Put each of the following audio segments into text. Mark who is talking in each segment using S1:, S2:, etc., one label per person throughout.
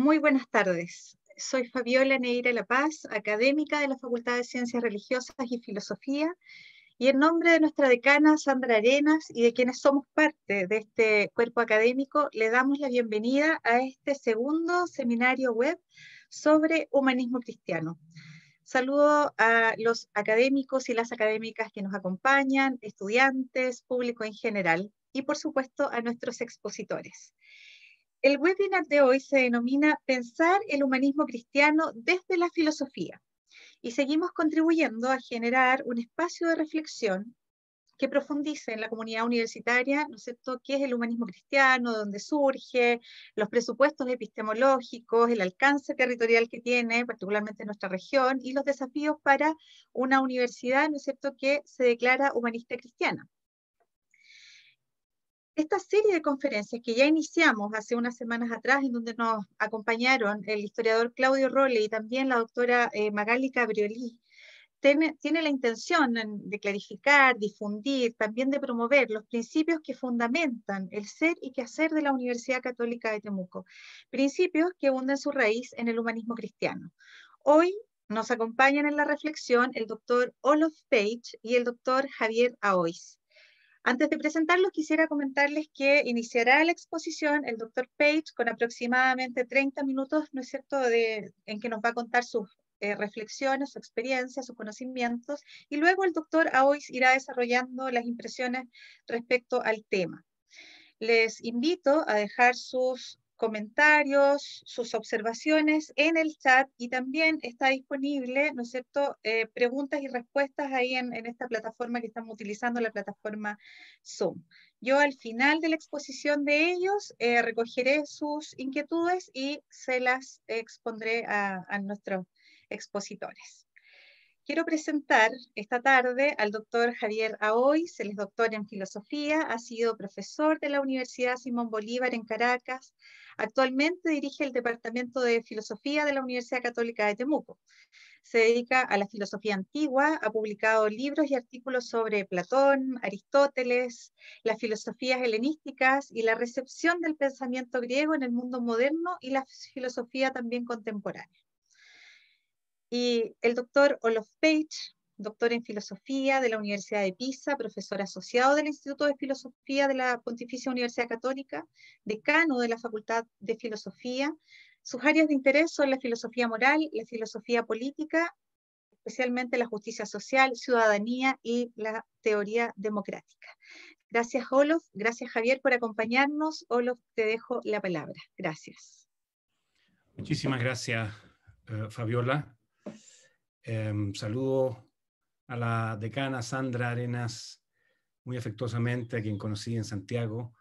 S1: Muy buenas tardes. Soy Fabiola Neira La Paz, académica de la Facultad de Ciencias Religiosas y Filosofía, y en nombre de nuestra decana Sandra Arenas y de quienes somos parte de este cuerpo académico, le damos la bienvenida a este segundo seminario web sobre humanismo cristiano. Saludo a los académicos y las académicas que nos acompañan, estudiantes, público en general, y por supuesto a nuestros expositores. El webinar de hoy se denomina Pensar el humanismo cristiano desde la filosofía y seguimos contribuyendo a generar un espacio de reflexión que profundice en la comunidad universitaria, ¿no es cierto?, qué es el humanismo cristiano, dónde surge, los presupuestos epistemológicos, el alcance territorial que tiene, particularmente en nuestra región, y los desafíos para una universidad, ¿no es cierto?, que se declara humanista cristiana esta serie de conferencias que ya iniciamos hace unas semanas atrás, en donde nos acompañaron el historiador Claudio Rolle y también la doctora eh, Magali Cabriolí, tiene, la intención de clarificar, difundir, también de promover los principios que fundamentan el ser y quehacer de la Universidad Católica de Temuco, principios que hunden su raíz en el humanismo cristiano. Hoy nos acompañan en la reflexión el doctor Olof Page y el doctor Javier Aois. Antes de presentarlos, quisiera comentarles que iniciará la exposición el doctor Page con aproximadamente 30 minutos, ¿no es cierto?, de, en que nos va a contar sus eh, reflexiones, su experiencia, sus conocimientos, y luego el doctor Aois irá desarrollando las impresiones respecto al tema. Les invito a dejar sus comentarios, sus observaciones en el chat y también está disponible, ¿no es cierto?, eh, preguntas y respuestas ahí en, esta plataforma que estamos utilizando, la plataforma Zoom. Yo al final de la exposición de ellos eh, recogeré sus inquietudes y se las expondré a nuestros expositores. Quiero presentar esta tarde al doctor Javier Aois, se es doctor en filosofía, ha sido profesor de la Universidad Simón Bolívar en Caracas, actualmente dirige el Departamento de Filosofía de la Universidad Católica de Temuco. Se dedica a la filosofía antigua, ha publicado libros y artículos sobre Platón, Aristóteles, las filosofías helenísticas y la recepción del pensamiento griego en el mundo moderno y la filosofía también contemporánea. Y el doctor Olof Page, doctor en filosofía de la Universidad de Pisa, profesor asociado del Instituto de Filosofía de la Pontificia Universidad Católica, decano de la Facultad de Filosofía. Sus áreas de interés son la filosofía moral, la filosofía política, especialmente la justicia social, ciudadanía y la teoría democrática. Gracias, Olof. Gracias, Javier, por acompañarnos. Olof, te dejo la palabra. Gracias.
S2: Muchísimas gracias, eh, Fabiola. Em, saludo a la decana Sandra Arenas, muy afectuosamente, a quien conocí en Santiago.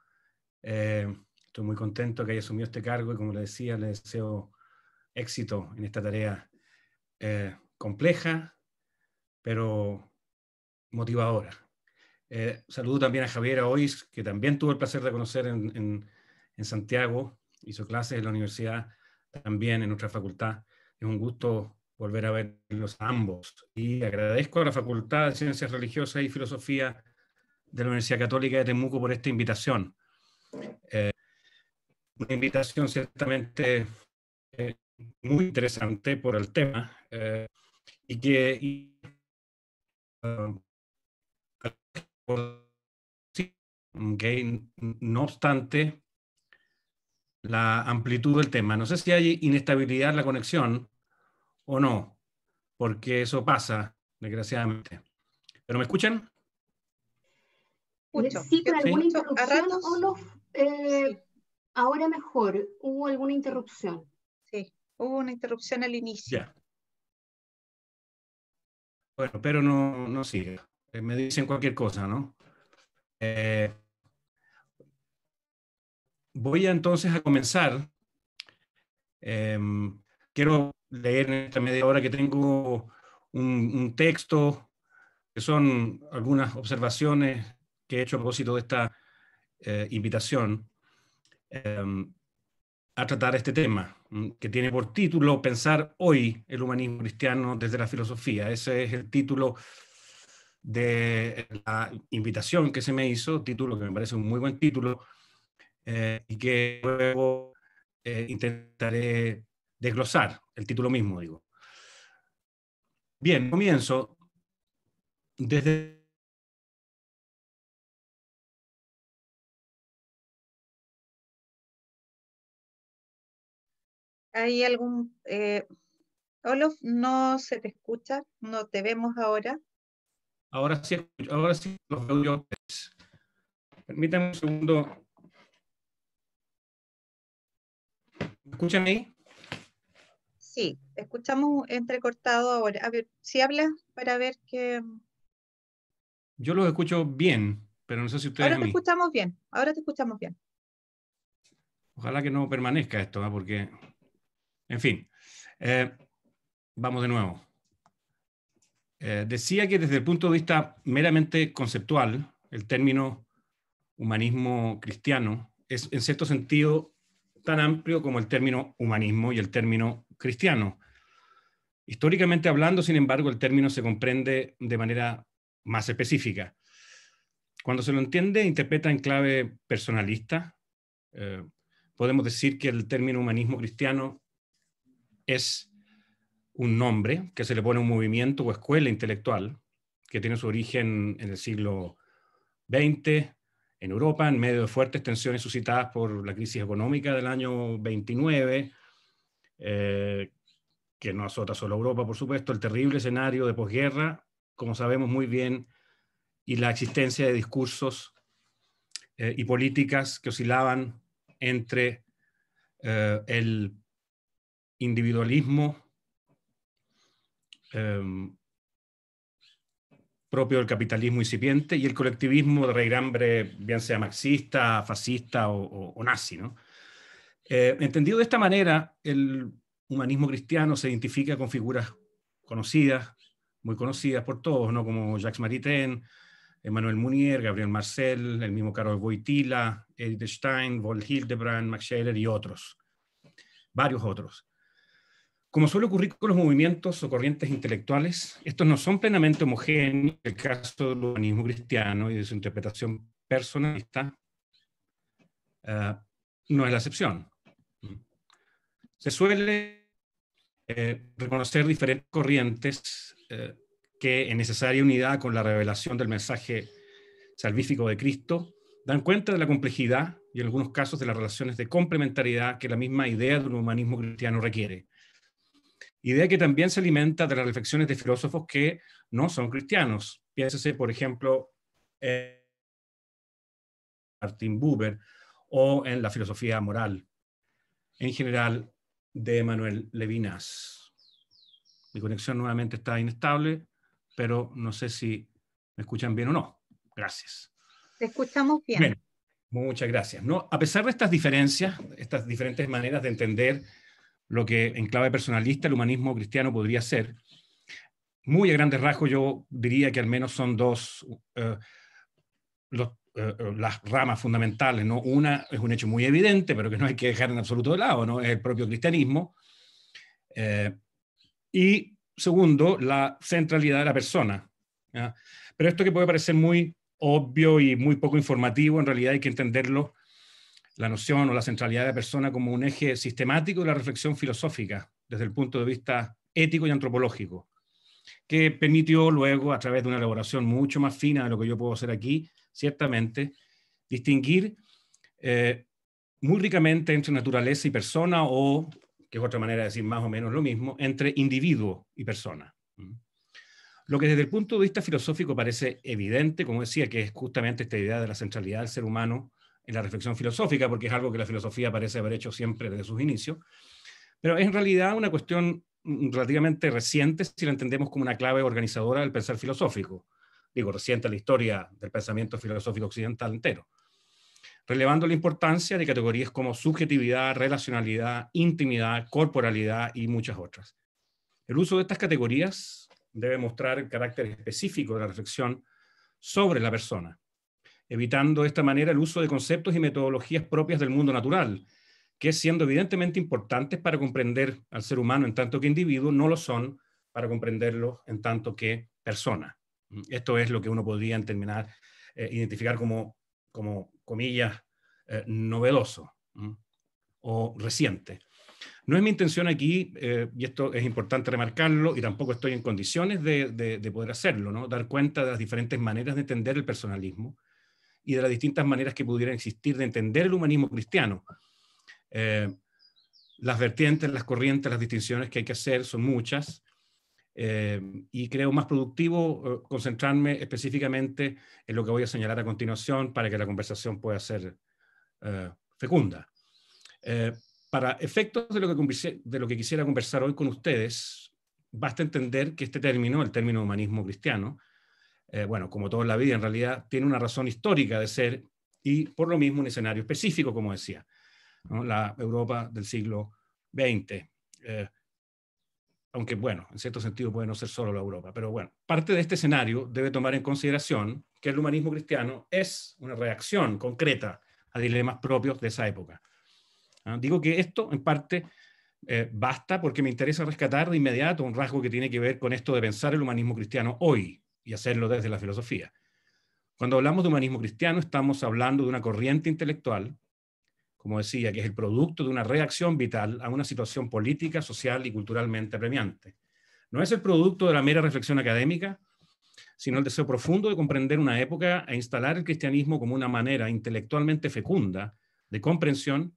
S2: Em, estoy muy contento que haya asumido este cargo y como le decía, le deseo éxito en esta tarea eh, compleja, pero motivadora. Eh, saludo también a Javier Ois, que también tuvo el placer de conocer en, en, Santiago, hizo clases en la universidad, también en nuestra facultad. Es un gusto volver a verlos ambos. Y agradezco a la Facultad de Ciencias Religiosas y Filosofía de la Universidad Católica de Temuco por esta invitación. Eh, una invitación ciertamente eh, muy interesante por el tema eh, y que no obstante la amplitud del tema. No sé si hay inestabilidad en la conexión, o no, porque eso pasa, desgraciadamente. ¿Pero me escuchan?
S3: Sí, alguna eh, ahora mejor, hubo alguna
S1: interrupción. Sí, hubo una interrupción al inicio.
S2: Bueno, pero no, no sigue. Eh, me dicen cualquier cosa, ¿no? Eh, voy entonces a comenzar. Em, quiero leer en esta media hora que tengo un, texto, que son algunas observaciones que he hecho a propósito de esta eh, invitación em, a tratar este tema, mm, que tiene por título Pensar hoy el humanismo cristiano desde la filosofía. Ese es el título de la invitación que se me hizo, título que me parece un muy buen título, eh, y que luego eh, intentaré desglosar, el título mismo, digo. Bien, comienzo desde...
S1: ¿Hay algún... Eh, Olof, no se te escucha, no te vemos ahora.
S2: Ahora sí, ahora sí los veo yo. Permítame un segundo. ¿Me escuchan ahí?
S1: Sí, escuchamos entrecortado ahora. A ver, si habla para ver qué...
S2: Yo los escucho bien, pero no sé si ustedes... Ahora te
S1: escuchamos bien, ahora te escuchamos bien.
S2: Ojalá que no permanezca esto, ¿ah? porque... En fin, eh, vamos de nuevo. Eh, decía que desde el punto de vista meramente conceptual, el término humanismo cristiano es en cierto sentido tan amplio como el término humanismo y el término cristiano. Históricamente hablando, sin embargo, el término se comprende de manera más específica. Cuando se lo entiende, interpreta en clave personalista. Eh, podemos decir que el término humanismo cristiano es un nombre que se le pone a un movimiento o escuela intelectual que tiene su origen en el siglo XX en Europa, en medio de fuertes tensiones suscitadas por la crisis económica del año 29, eh, que no azota solo Europa, por supuesto, el terrible escenario de posguerra, como sabemos muy bien, y la existencia de discursos eh, y políticas que oscilaban entre eh, el individualismo em, propio del capitalismo incipiente y el colectivismo de Rey hambre, bien sea marxista, fascista o nazi, ¿no? Eh, entendido de esta manera, el humanismo cristiano se identifica con figuras conocidas, muy conocidas por todos, ¿no? como Jacques Maritain, Emmanuel Mounier, Gabriel Marcel, el mismo Carol Boitila, Edith Stein, Vol Hildebrand, Max Scheler y otros, varios otros. Como suele ocurrir con los movimientos o corrientes intelectuales, estos no son plenamente homogéneos. El caso del humanismo cristiano y de su interpretación personalista eh, no es la excepción. Se suele eh, reconocer diferentes corrientes eh, que en necesaria unidad con la revelación del mensaje salvífico de Cristo dan cuenta de la complejidad y en algunos casos de las relaciones de complementariedad que la misma idea de un humanismo cristiano requiere. Idea que también se alimenta de las reflexiones de filósofos que no son cristianos. Piénsese, por ejemplo, en Martin Buber o en la filosofía moral. En general, de Manuel Levinas. Mi conexión nuevamente está inestable, pero no sé si me escuchan bien o no. Gracias.
S1: Te escuchamos
S2: bien. Muchas gracias. No, a pesar de estas diferencias, estas diferentes maneras de entender lo que en clave personalista el humanismo cristiano podría ser, muy a grandes rasgos yo diría que al menos son dos, eh, los eh, eh, las ramas fundamentales. ¿no? Una es un hecho muy evidente, pero que no hay que dejar en absoluto de lado, ¿no? es el propio cristianismo. Eh, y segundo, la centralidad de la persona. Pero esto que puede parecer muy obvio y muy poco informativo, en realidad hay que entenderlo, la noción o la centralidad de la persona como un eje sistemático de la reflexión filosófica desde el punto de vista ético y antropológico, que permitió luego, a través de una elaboración mucho más fina de lo que yo puedo hacer aquí, ciertamente, distinguir eh, entre naturaleza y persona, o, que es otra manera de decir más o menos lo mismo, entre individuo y persona. ¿Mm? Lo que desde el punto de vista filosófico parece evidente, como decía, que es justamente esta idea de la centralidad del ser humano en la reflexión filosófica, porque es algo que la filosofía parece haber hecho siempre desde sus inicios, pero es en realidad una cuestión mm, relativamente reciente si la entendemos como una clave organizadora del pensar filosófico digo, reciente a la historia del pensamiento filosófico occidental entero, relevando la importancia de categorías como subjetividad, relacionalidad, intimidad, corporalidad y muchas otras. El uso de estas categorías debe mostrar el carácter específico de la reflexión sobre la persona, evitando de esta manera el uso de conceptos y metodologías propias del mundo natural, que siendo evidentemente importantes para comprender al ser humano en tanto que individuo, no lo son para comprenderlo en tanto que persona. Mm, esto es lo que uno podría terminar, eh, identificar como, como comillas, eh, novedoso o reciente. No es mi intención aquí, eh, y esto es importante remarcarlo, y tampoco estoy en condiciones de, poder hacerlo, ¿no? dar cuenta de las diferentes maneras de entender el personalismo y de las distintas maneras que pudieran existir de entender el humanismo cristiano. las vertientes, las corrientes, las distinciones que hay que hacer son muchas, eh, y creo más productivo eh, concentrarme específicamente en lo que voy a señalar a continuación para que la conversación pueda ser eh, fecunda. para efectos de lo, que de lo que quisiera conversar hoy con ustedes, basta entender que este término, el término humanismo cristiano, bueno, como todo en la vida, en realidad tiene una razón histórica de ser y por lo mismo un escenario específico, como decía, la Europa del siglo XX aunque bueno, en cierto sentido puede no ser solo la Europa, pero bueno, parte de este escenario debe tomar en consideración que el humanismo cristiano es una reacción concreta a dilemas propios de esa época. Ah, digo que esto en parte eh, basta porque me interesa rescatar de inmediato un rasgo que tiene que ver con esto de pensar el humanismo cristiano hoy y hacerlo desde la filosofía. Cuando hablamos de humanismo cristiano estamos hablando de una corriente intelectual como decía, que es el producto de una reacción vital a una situación política, social y culturalmente apremiante. No es el producto de la mera reflexión académica, sino el deseo profundo de comprender una época e instalar el cristianismo como una manera intelectualmente fecunda de comprensión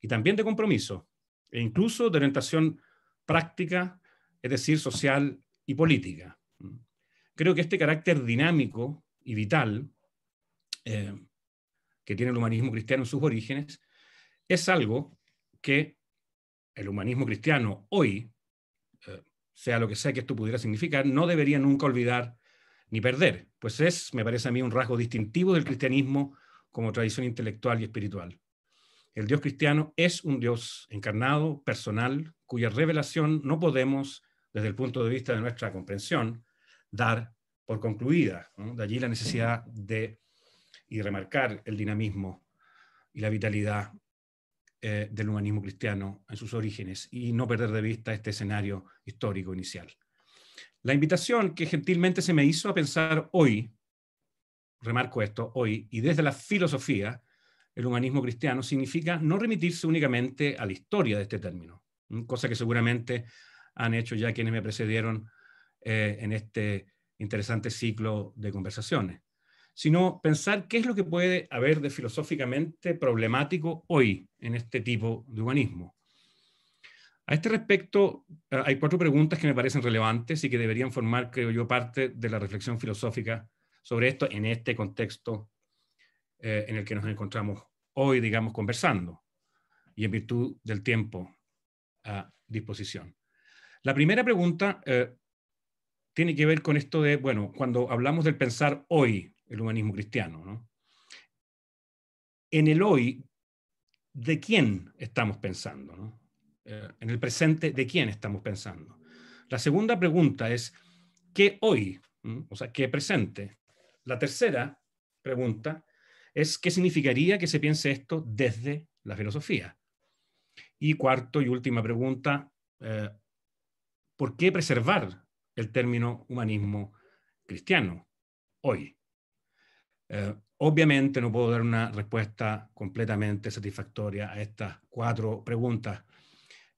S2: y también de compromiso, e incluso de orientación práctica, es decir, social y política. Creo que este carácter dinámico y vital eh, que tiene el humanismo cristiano en sus orígenes es algo que el humanismo cristiano hoy, eh, sea lo que sea que esto pudiera significar, no debería nunca olvidar ni perder, pues es, me parece a mí, un rasgo distintivo del cristianismo como tradición intelectual y espiritual. El Dios cristiano es un Dios encarnado, personal, cuya revelación no podemos, desde el punto de vista de nuestra comprensión, dar por concluida. De allí la necesidad de y remarcar el dinamismo y la vitalidad eh, del humanismo cristiano en sus orígenes y no perder de vista este escenario histórico inicial. La invitación que gentilmente se me hizo a pensar hoy, remarco esto, hoy, y desde la filosofía, el humanismo cristiano significa no remitirse únicamente a la historia de este término, cosa que seguramente han hecho ya quienes me precedieron eh, en este interesante ciclo de conversaciones sino pensar qué es lo que puede haber de filosóficamente problemático hoy en este tipo de humanismo. A este respecto, eh, hay cuatro preguntas que me parecen relevantes y que deberían formar, creo yo, parte de la reflexión filosófica sobre esto en este contexto eh, en el que nos encontramos hoy, digamos, conversando y en virtud del tiempo a disposición. La primera pregunta eh, tiene que ver con esto de, bueno, cuando hablamos del pensar hoy, el humanismo cristiano. ¿no? En el hoy, ¿de quién estamos pensando? Eh, en el presente, ¿de quién estamos pensando? La segunda pregunta es, ¿qué hoy? ¿Mm? O sea, ¿qué presente? La tercera pregunta es, ¿qué significaría que se piense esto desde la filosofía? Y cuarto y última pregunta, eh, ¿por qué preservar el término humanismo cristiano hoy? Eh, obviamente no puedo dar una respuesta completamente satisfactoria a estas cuatro preguntas.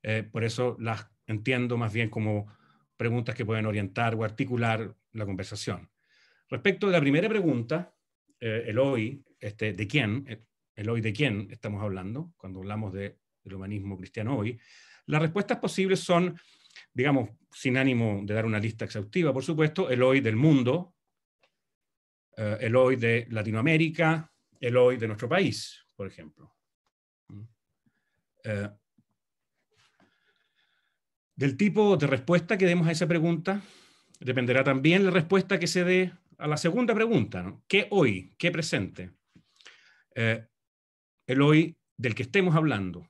S2: Eh, por eso las entiendo más bien como preguntas que pueden orientar o articular la conversación. Respecto de la primera pregunta, eh, el hoy, este, ¿de quién? El hoy de quién estamos hablando cuando hablamos de, del humanismo cristiano hoy. Las respuestas posibles son, digamos, sin ánimo de dar una lista exhaustiva, por supuesto, el hoy del mundo, eh, el hoy de Latinoamérica, el hoy de nuestro país, por ejemplo. Mm. Eh, del tipo de respuesta que demos a esa pregunta, dependerá también la respuesta que se dé a la segunda pregunta, ¿qué hoy? ¿Qué presente? Eh, el hoy del que estemos hablando.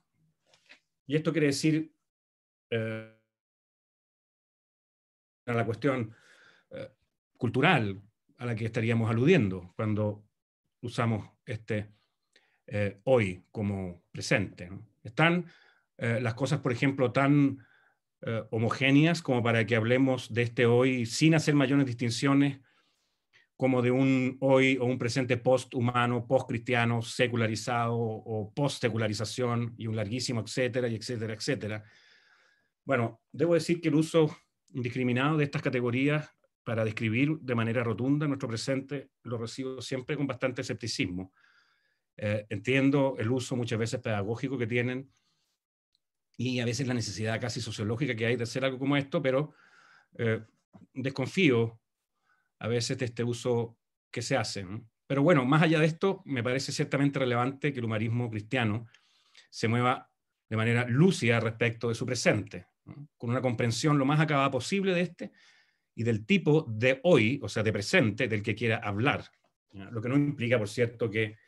S2: Y esto quiere decir, a la cuestión cultural, a la que estaríamos aludiendo cuando usamos este eh, hoy como presente. Están eh, las cosas, por ejemplo, tan eh, homogéneas como para que hablemos de este hoy sin hacer mayores distinciones como de un hoy o un presente post-humano, post-cristiano, secularizado o post-secularización y un larguísimo etcétera y etcétera, etcétera. Bueno, debo decir que el uso indiscriminado de estas categorías para describir de manera rotunda nuestro presente, lo recibo siempre con bastante escepticismo. Eh, entiendo el uso muchas veces pedagógico que tienen y a veces la necesidad casi sociológica que hay de hacer algo como esto, pero eh, desconfío a veces de este uso que se hace. Pero bueno, más allá de esto, me parece ciertamente relevante que el humanismo cristiano se mueva de manera lúcida respecto de su presente, con una comprensión lo más acabada posible de este, y del tipo de hoy, o sea, de presente, del que quiera hablar. Lo que no implica, por cierto, que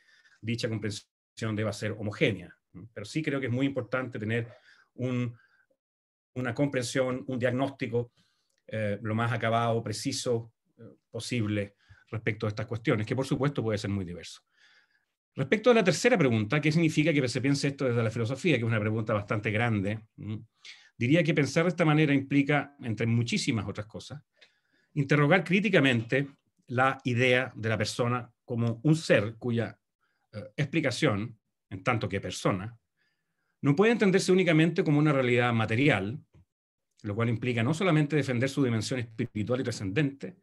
S2: dicha comprensión deba ser homogénea. Pero sí creo que es muy importante tener una comprensión, un diagnóstico eh, lo más acabado, preciso eh, posible respecto a estas cuestiones, que por supuesto puede ser muy diverso. Respecto a la tercera pregunta, ¿qué significa que se piense esto desde la filosofía? Que es una pregunta bastante grande. Diría que pensar de esta manera implica, entre muchísimas otras cosas, interrogar críticamente la idea de la persona como un ser cuya eh, explicación, en tanto que persona, no puede entenderse únicamente como una realidad material, lo cual implica no solamente defender su dimensión espiritual y trascendente,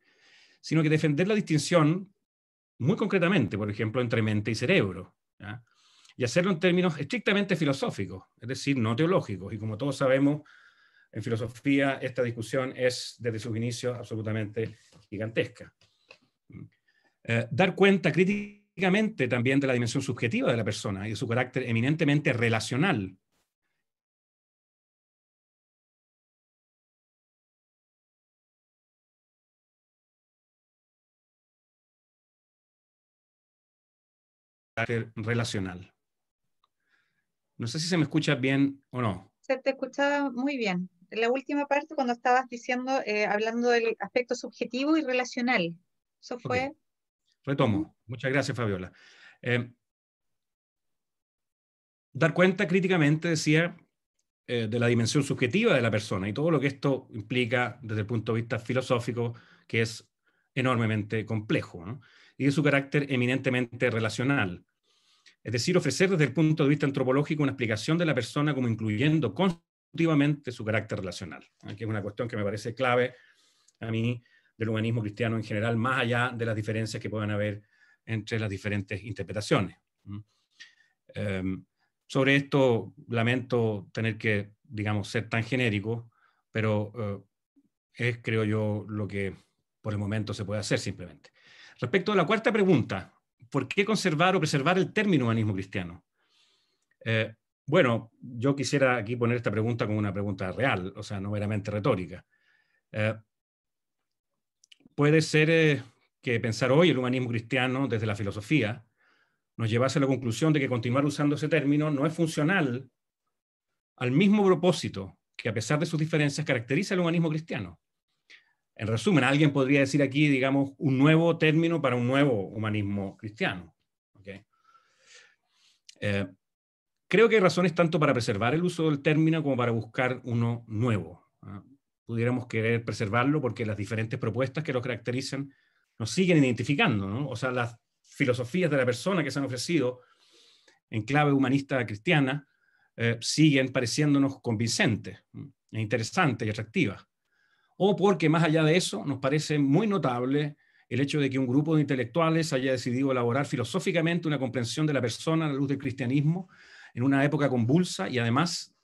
S2: sino que defender la distinción muy concretamente, por ejemplo, entre mente y cerebro, y hacerlo en términos estrictamente filosóficos, es decir, no teológicos. Y como todos sabemos, en filosofía esta discusión es desde sus inicios absolutamente gigantesca. Eh, dar cuenta críticamente también de la dimensión subjetiva de la persona y de su carácter eminentemente relacional. relacional. No sé si se me escucha bien o no.
S1: Se te escucha muy bien la última parte cuando estabas diciendo, eh, hablando del aspecto subjetivo y relacional. Eso fue...
S2: Retomo. Muchas gracias, Fabiola. Em, dar cuenta críticamente, decía, eh, de la dimensión subjetiva de la persona y todo lo que esto implica desde el punto de vista filosófico, que es enormemente complejo, y de su carácter eminentemente relacional. Es decir, ofrecer desde el punto de vista antropológico una explicación de la persona como incluyendo con su carácter relacional, ¿eh? que es una cuestión que me parece clave a mí del humanismo cristiano en general, más allá de las diferencias que puedan haber entre las diferentes interpretaciones. Em, sobre esto lamento tener que, digamos, ser tan genérico, pero eh, es, creo yo, lo que por el momento se puede hacer simplemente. Respecto a la cuarta pregunta, ¿por qué conservar o preservar el término humanismo cristiano? Eh, bueno, yo quisiera aquí poner esta pregunta como una pregunta real, o sea, no meramente retórica. Eh, puede ser eh, que pensar hoy el humanismo cristiano desde la filosofía nos llevase a la conclusión de que continuar usando ese término no es funcional al mismo propósito que a pesar de sus diferencias caracteriza el humanismo cristiano. En resumen, alguien podría decir aquí, digamos, un nuevo término para un nuevo humanismo cristiano. ¿okay? Eh, Creo que hay razones tanto para preservar el uso del término como para buscar uno nuevo. ¿ah? Pudiéramos querer preservarlo porque las diferentes propuestas que lo caracterizan nos siguen identificando, O sea, las filosofías de la persona que se han ofrecido en clave humanista cristiana eh, siguen pareciéndonos convincentes, e interesantes y atractivas. O porque más allá de eso nos parece muy notable el hecho de que un grupo de intelectuales haya decidido elaborar filosóficamente una comprensión de la persona a la luz del cristianismo en una época convulsa y además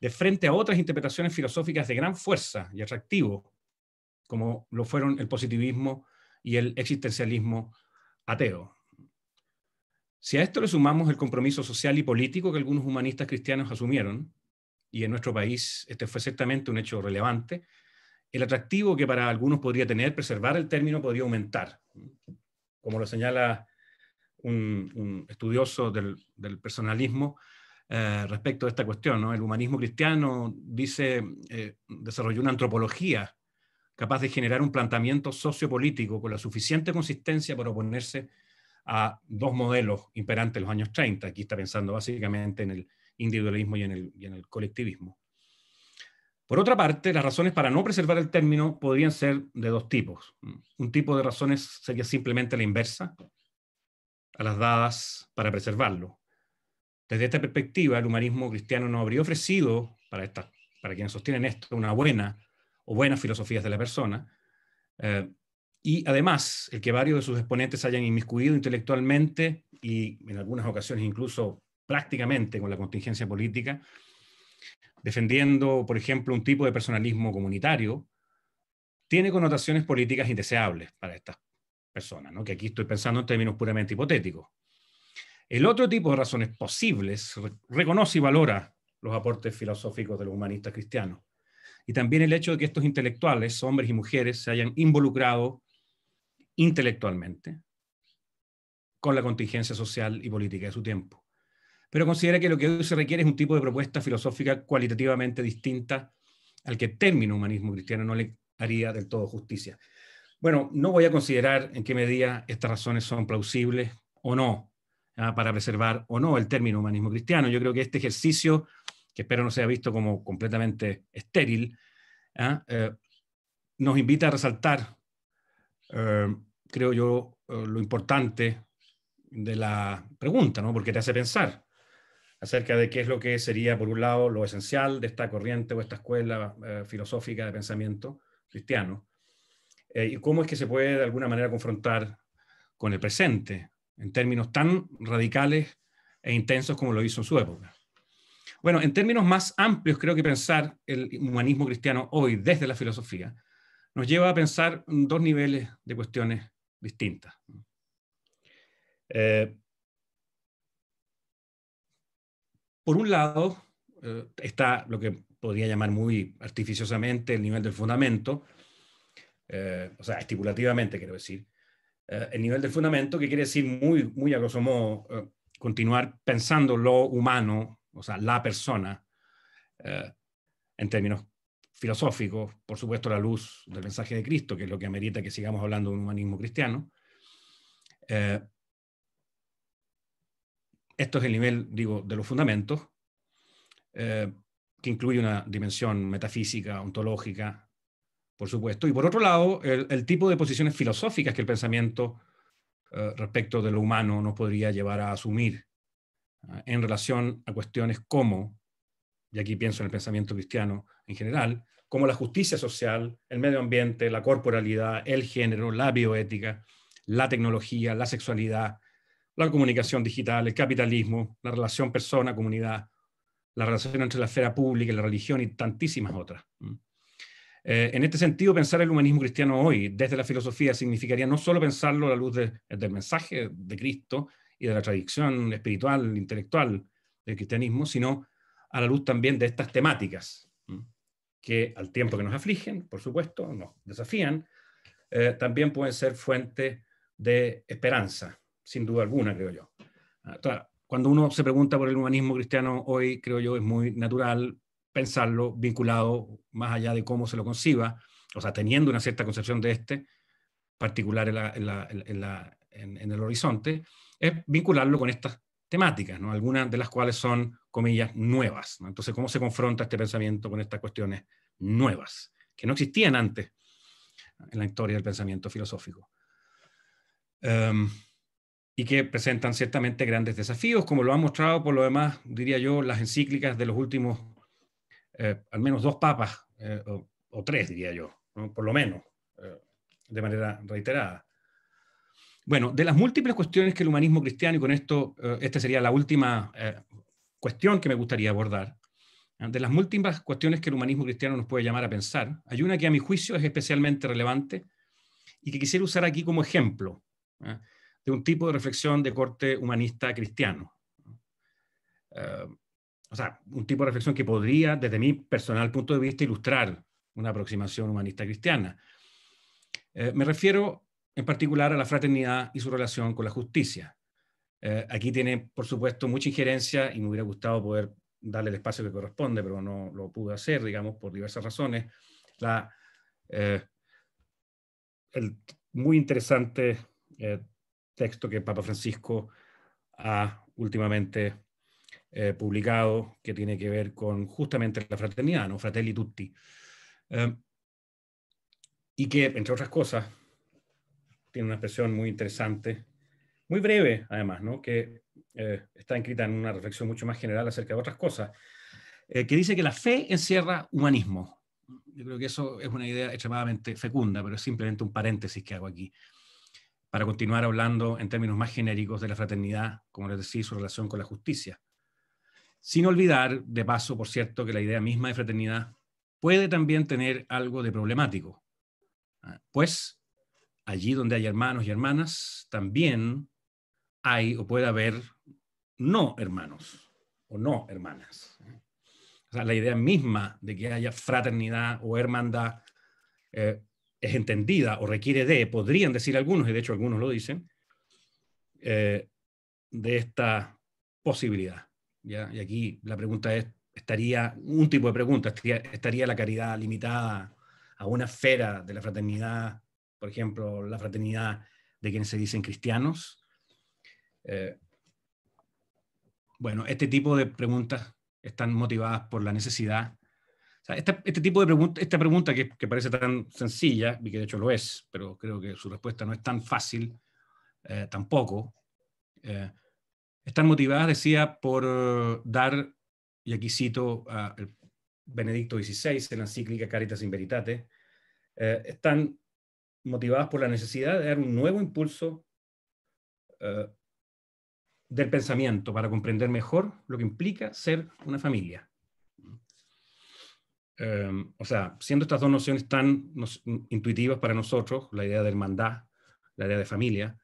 S2: de frente a otras interpretaciones filosóficas de gran fuerza y atractivo, como lo fueron el positivismo y el existencialismo ateo. Si a esto le sumamos el compromiso social y político que algunos humanistas cristianos asumieron, y en nuestro país este fue ciertamente un hecho relevante, el atractivo que para algunos podría tener preservar el término podría aumentar. Como lo señala un, estudioso del, personalismo eh, respecto de esta cuestión. El humanismo cristiano, dice, eh, desarrolló una antropología capaz de generar un planteamiento sociopolítico con la suficiente consistencia para oponerse a dos modelos imperantes en los años 30. Aquí está pensando básicamente en el individualismo y en el colectivismo. Por otra parte, las razones para no preservar el término podrían ser de dos tipos. Un tipo de razones sería simplemente la inversa, a las dadas para preservarlo. Desde esta perspectiva, el humanismo cristiano no habría ofrecido, para, esta, para quienes sostienen esto, una buena o buenas filosofías de la persona, eh, y además el que varios de sus exponentes hayan inmiscuido intelectualmente y en algunas ocasiones incluso prácticamente con la contingencia política, defendiendo, por ejemplo, un tipo de personalismo comunitario, tiene connotaciones políticas indeseables para estas personas, que aquí estoy pensando en términos puramente hipotéticos. El otro tipo de razones posibles reconoce y valora los aportes filosóficos de los humanistas cristianos. Y también el hecho de que estos intelectuales, hombres y mujeres, se hayan involucrado intelectualmente con la contingencia social y política de su tiempo. Pero considera que lo que hoy se requiere es un tipo de propuesta filosófica cualitativamente distinta al que el término humanismo cristiano no le haría del todo justicia. Bueno, no voy a considerar en qué medida estas razones son plausibles o no ah, para preservar o no el término humanismo cristiano. Yo creo que este ejercicio, que espero no sea visto como completamente estéril, ah, eh, nos invita a resaltar, eh, creo yo, eh, lo importante de la pregunta, ¿no? porque te hace pensar acerca de qué es lo que sería, por un lado, lo esencial de esta corriente o esta escuela filosófica de pensamiento cristiano, eh, y cómo es que se puede de alguna manera confrontar con el presente en términos tan radicales e intensos como lo hizo en su época. Bueno, en términos más amplios, creo que pensar el humanismo cristiano hoy desde la filosofía nos lleva a pensar dos niveles de cuestiones distintas. Eh, por un lado, eh, está lo que podría llamar muy artificiosamente el nivel del fundamento, eh, o sea, estipulativamente quiero decir, eh, el nivel del fundamento, que quiere decir muy, muy a grosso modo, eh, continuar pensando lo humano, o sea, la persona, en términos filosóficos, por supuesto, la luz del mensaje de Cristo, que es lo que amerita que sigamos hablando de un humanismo cristiano. esto es el nivel, digo, de los fundamentos, que incluye una dimensión metafísica, ontológica, por supuesto, y por otro lado, el, tipo de posiciones filosóficas que el pensamiento eh, respecto de lo humano nos podría llevar a asumir ah, en relación a cuestiones como, y aquí pienso en el pensamiento cristiano en general, como la justicia social, el medio ambiente, la corporalidad, el género, la bioética, la tecnología, la sexualidad, la comunicación digital, el capitalismo, la relación persona-comunidad, la relación entre la esfera pública y la religión y tantísimas otras. Eh, en este sentido, pensar el humanismo cristiano hoy desde la filosofía significaría no solo pensarlo a la luz del mensaje de Cristo y de la tradición espiritual, intelectual del cristianismo, sino a la luz también de estas temáticas que al tiempo que nos afligen, por supuesto, nos desafían, eh, también pueden ser fuente de esperanza, sin duda alguna, creo yo. Ah, cuando uno se pregunta por el humanismo cristiano hoy, creo yo, es muy natural pensarlo vinculado más allá de cómo se lo conciba, o sea, teniendo una cierta concepción de este particular en, el horizonte, es vincularlo con estas temáticas, ¿no? algunas de las cuales son, comillas, nuevas. Entonces, ¿cómo se confronta este pensamiento con estas cuestiones nuevas, que no existían antes en la historia del pensamiento filosófico? Em, y que presentan ciertamente grandes desafíos, como lo han mostrado por lo demás, diría yo, las encíclicas de los últimos eh, al menos dos papas, eh, o, tres diría yo, por lo menos, eh, de manera reiterada. Bueno, de las múltiples cuestiones que el humanismo cristiano, y con esto, esta sería la última cuestión que me gustaría abordar, de las múltiples cuestiones que el humanismo cristiano nos puede llamar a pensar, hay una que a mi juicio es especialmente relevante y que quisiera usar aquí como ejemplo de un tipo de reflexión de corte humanista cristiano o sea, un tipo de reflexión que podría, desde mi personal punto de vista, ilustrar una aproximación humanista cristiana. Eh, me refiero en particular a la fraternidad y su relación con la justicia. Eh, aquí tiene, por supuesto, mucha injerencia y me hubiera gustado poder darle el espacio que corresponde, pero no lo pude hacer, digamos, por diversas razones. La, eh, el muy interesante texto que Papa Francisco ha últimamente eh, publicado que tiene que ver con justamente la fraternidad, ¿no? Fratelli Tutti. Eh, y que, entre otras cosas, tiene una expresión muy interesante, muy breve además, ¿no? que eh, está inscrita en una reflexión mucho más general acerca de otras cosas, que dice que la fe encierra humanismo. Yo creo que eso es una idea extremadamente fecunda, pero es simplemente un paréntesis que hago aquí para continuar hablando en términos más genéricos de la fraternidad, como les decía, su relación con la justicia. Sin olvidar, de paso, por cierto, que la idea misma de fraternidad puede también tener algo de problemático, ah, pues allí donde hay hermanos y hermanas, también hay o puede haber no hermanos o no hermanas. la idea misma de que haya fraternidad o hermandad eh, es entendida o requiere de, podrían decir algunos, y de hecho algunos lo dicen, eh, de esta posibilidad. Y aquí la pregunta es, estaría, un tipo de pregunta, estaría, la caridad limitada a una esfera de la fraternidad, por ejemplo, la fraternidad de quienes se dicen cristianos. Eh, bueno, este tipo de preguntas están motivadas por la necesidad. Este, este tipo de pregunta, esta pregunta que, parece tan sencilla, y que de hecho lo es, pero creo que su respuesta no es tan fácil eh, tampoco, eh, están motivadas, decía, por eh, dar, y aquí cito a Benedicto XVI en la encíclica Caritas in Veritate, eh, están motivadas por la necesidad de dar un nuevo impulso eh, del pensamiento para comprender mejor lo que implica ser una familia. Em, o sea, siendo estas dos nociones tan intuitivas para nosotros, la idea de hermandad, la idea de familia,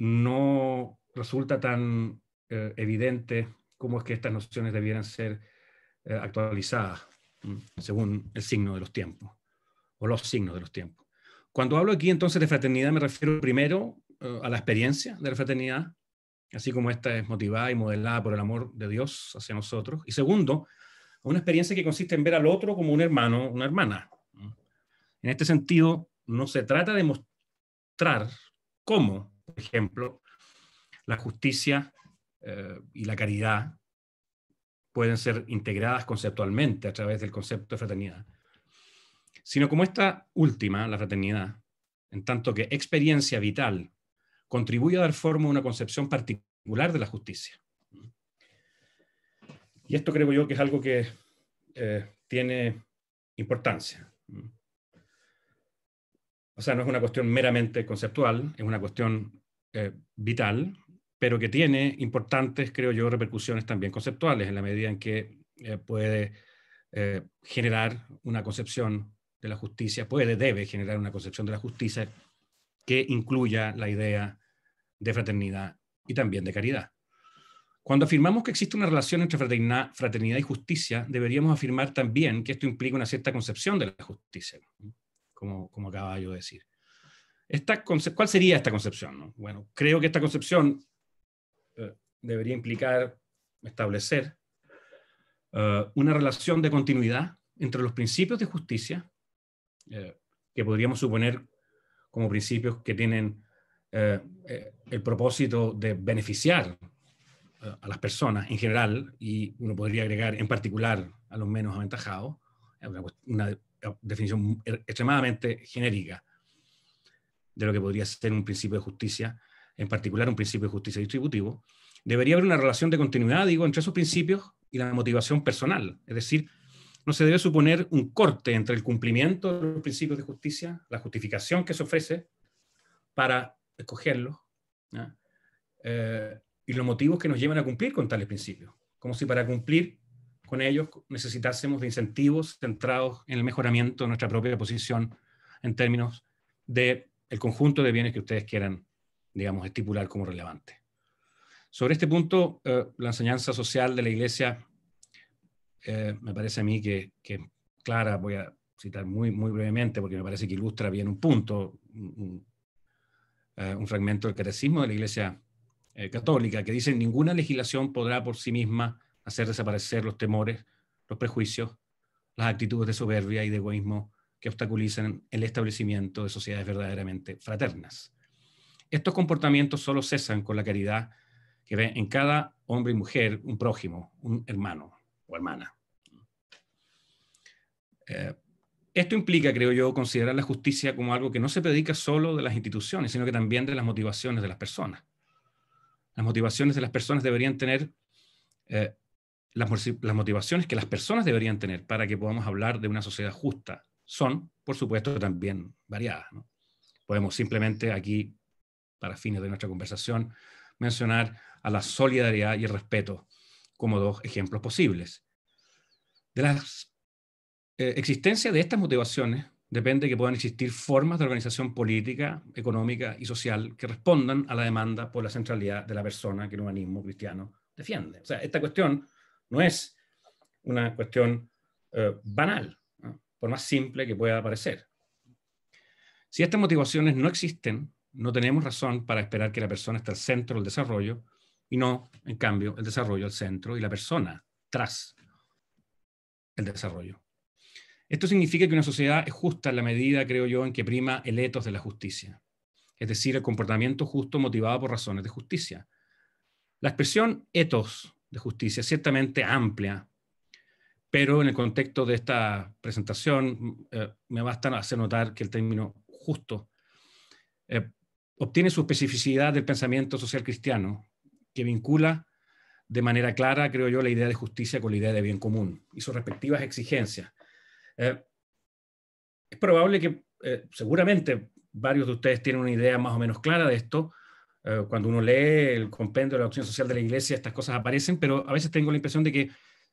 S2: no resulta tan eh, evidente cómo es que estas nociones debieran ser eh, actualizadas según el signo de los tiempos o los signos de los tiempos. Cuando hablo aquí entonces de fraternidad me refiero primero eh, a la experiencia de la fraternidad, así como esta es motivada y modelada por el amor de Dios hacia nosotros. Y segundo, a una experiencia que consiste en ver al otro como un hermano, una hermana. En este sentido, no se trata de mostrar cómo por ejemplo, la justicia eh, y la caridad pueden ser integradas conceptualmente a través del concepto de fraternidad, sino como esta última, la fraternidad, en tanto que experiencia vital, contribuye a dar forma a una concepción particular de la justicia. Y esto creo yo que es algo que eh, tiene importancia. O sea, no es una cuestión meramente conceptual, es una cuestión eh, vital, pero que tiene importantes, creo yo, repercusiones también conceptuales, en la medida en que eh, puede eh, generar una concepción de la justicia, puede, debe generar una concepción de la justicia que incluya la idea de fraternidad y también de caridad. Cuando afirmamos que existe una relación entre fraternidad, y justicia, deberíamos afirmar también que esto implica una cierta concepción de la justicia, como, como acaba yo de decir. ¿Cuál sería esta concepción? Bueno, creo que esta concepción eh, debería implicar establecer eh, una relación de continuidad entre los principios de justicia, eh, que podríamos suponer como principios que tienen el propósito de beneficiar a las personas en general, y uno podría agregar en particular a los menos aventajados, una definición extremadamente genérica de lo que podría ser un principio de justicia, en particular un principio de justicia distributivo, debería haber una relación de continuidad, digo, entre esos principios y la motivación personal. Es decir, no se debe suponer un corte entre el cumplimiento de los principios de justicia, la justificación que se ofrece para escogerlos eh, y los motivos que nos llevan a cumplir con tales principios, como si para cumplir con ellos necesitásemos de incentivos centrados en el mejoramiento de nuestra propia posición en términos de el conjunto de bienes que ustedes quieran, digamos, estipular como relevante. Sobre este punto, eh, la enseñanza social de la Iglesia eh, me parece a mí que, clara, voy a citar muy, brevemente porque me parece que ilustra bien un punto, un, eh, fragmento del catecismo de la Iglesia Católica que dice, ninguna legislación podrá por sí misma hacer desaparecer los temores, los prejuicios, las actitudes de soberbia y de egoísmo que obstaculizan el establecimiento de sociedades verdaderamente fraternas. Estos comportamientos solo cesan con la caridad que ve en cada hombre y mujer un prójimo, un hermano o hermana. Eh, esto implica, creo yo, considerar la justicia como algo que no se predica solo de las instituciones, sino que también de las motivaciones de las personas. Las motivaciones de las personas deberían tener, eh, las motivaciones que las personas deberían tener para que podamos hablar de una sociedad justa, son, por supuesto, también variadas. Podemos simplemente aquí, para fines de nuestra conversación, mencionar a la solidaridad y el respeto como dos ejemplos posibles. De la eh, existencia de estas motivaciones depende que puedan existir formas de organización política, económica y social que respondan a la demanda por la centralidad de la persona que el humanismo cristiano defiende. O sea, esta cuestión no es una cuestión eh, banal por más simple que pueda parecer. Si estas motivaciones no existen, no tenemos razón para esperar que la persona esté al centro del desarrollo y no, en cambio, el desarrollo al centro y la persona tras el desarrollo. Esto significa que una sociedad es justa en la medida, creo yo, en que prima el etos de la justicia, es decir, el comportamiento justo motivado por razones de justicia. La expresión etos de justicia es ciertamente amplia pero en el contexto de esta presentación eh, me basta hacer notar que el término justo eh, obtiene su especificidad del pensamiento social cristiano, que vincula de manera clara, creo yo, la idea de justicia con la idea de bien común y sus respectivas exigencias. Eh, es probable que, seguramente, varios de ustedes tienen una idea más o menos clara de esto. cuando uno lee el compendio de la acción social de la Iglesia, estas cosas aparecen, pero a veces tengo la impresión de que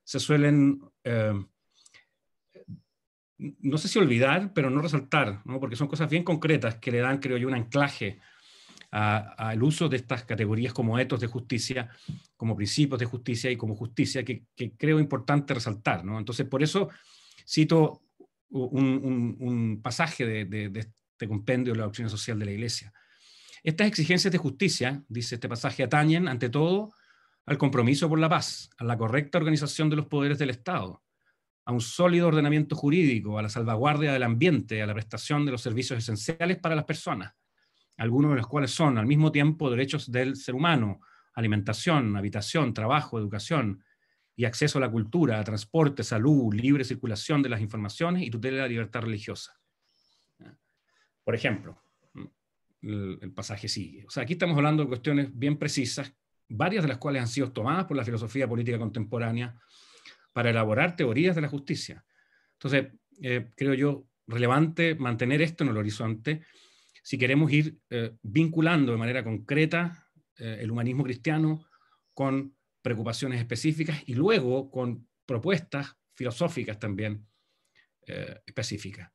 S2: se suelen, eh, no sé si olvidar, pero no resaltar, ¿no? porque son cosas bien concretas que le dan, creo yo, un anclaje al uso de estas categorías como etos de justicia, como principios de justicia y como justicia que, creo importante resaltar. ¿no? Entonces, por eso cito un, pasaje de, de, este compendio de la opción social de la Iglesia. Estas exigencias de justicia, dice este pasaje, atañen ante todo al compromiso por la paz, a la correcta organización de los poderes del Estado, a un sólido ordenamiento jurídico, a la salvaguardia del ambiente, a la prestación de los servicios esenciales para las personas, algunos de los cuales son al mismo tiempo derechos del ser humano, alimentación, habitación, trabajo, educación y acceso a la cultura, transporte, salud, libre circulación de las informaciones y tutela de la libertad religiosa. Por ejemplo, el, pasaje sigue. O sea, aquí estamos hablando de cuestiones bien precisas varias de las cuales han sido tomadas por la filosofía política contemporánea para elaborar teorías de la justicia. Entonces, eh, creo yo relevante mantener esto en el horizonte si queremos ir eh, vinculando de manera concreta eh, el humanismo cristiano con preocupaciones específicas y luego con propuestas filosóficas también específicas.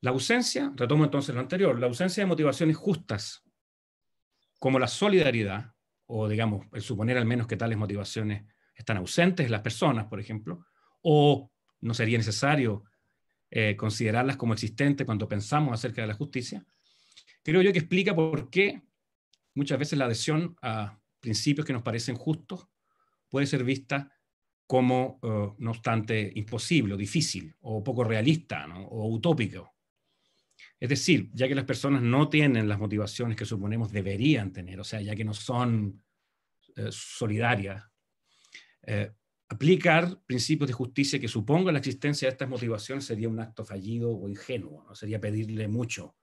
S2: La ausencia, retomo entonces lo anterior, la ausencia de motivaciones justas como la solidaridad o digamos, el suponer al menos que tales motivaciones están ausentes en las personas, por ejemplo, o no sería necesario eh, considerarlas como existentes cuando pensamos acerca de la justicia, creo yo que explica por qué muchas veces la adhesión a principios que nos parecen justos puede ser vista como, eh, no obstante, imposible, difícil, o poco realista, o utópico, es decir, ya que las personas no tienen las motivaciones que suponemos deberían tener, o sea, ya que no son eh, solidarias, eh, aplicar principios de justicia que supongan la existencia de estas motivaciones sería un acto fallido o ingenuo, ¿no? sería pedirle mucho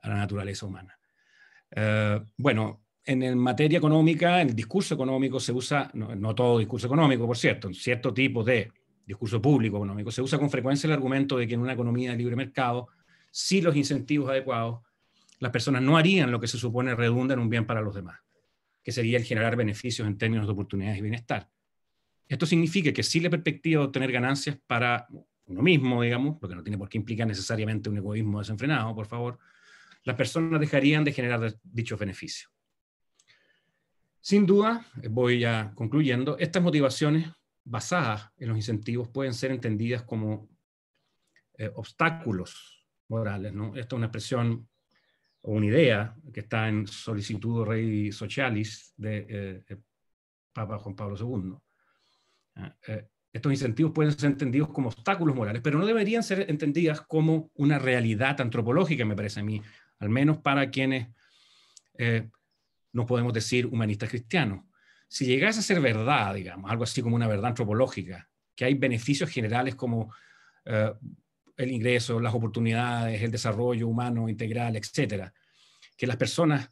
S2: a la naturaleza humana. Eh, bueno, en materia económica, en el discurso económico se usa, no, no todo discurso económico, por cierto, en cierto tipo de discurso público económico, se usa con frecuencia el argumento de que en una economía de libre mercado si los incentivos adecuados, las personas no harían lo que se supone redunda en un bien para los demás, que sería el generar beneficios en términos de oportunidades y bienestar. Esto significa que si la perspectiva de obtener ganancias para uno mismo, digamos, porque no tiene por qué implicar necesariamente un egoísmo desenfrenado, por favor, las personas dejarían de generar dichos beneficios. Sin duda, voy ya concluyendo, estas motivaciones basadas en los incentivos pueden ser entendidas como eh, obstáculos orales. ¿no? Esta es una expresión o una idea que está en Solicitud Rei Socialis de eh, eh, Papa Juan Pablo II. Ah, eh, estos incentivos pueden ser entendidos como obstáculos morales, pero no deberían ser entendidas como una realidad antropológica, me parece a mí, al menos para quienes eh, nos podemos decir humanistas cristianos. Si llegase a ser verdad, digamos, algo así como una verdad antropológica, que hay beneficios generales como el ingreso, las oportunidades, el desarrollo humano integral, etcétera, que las personas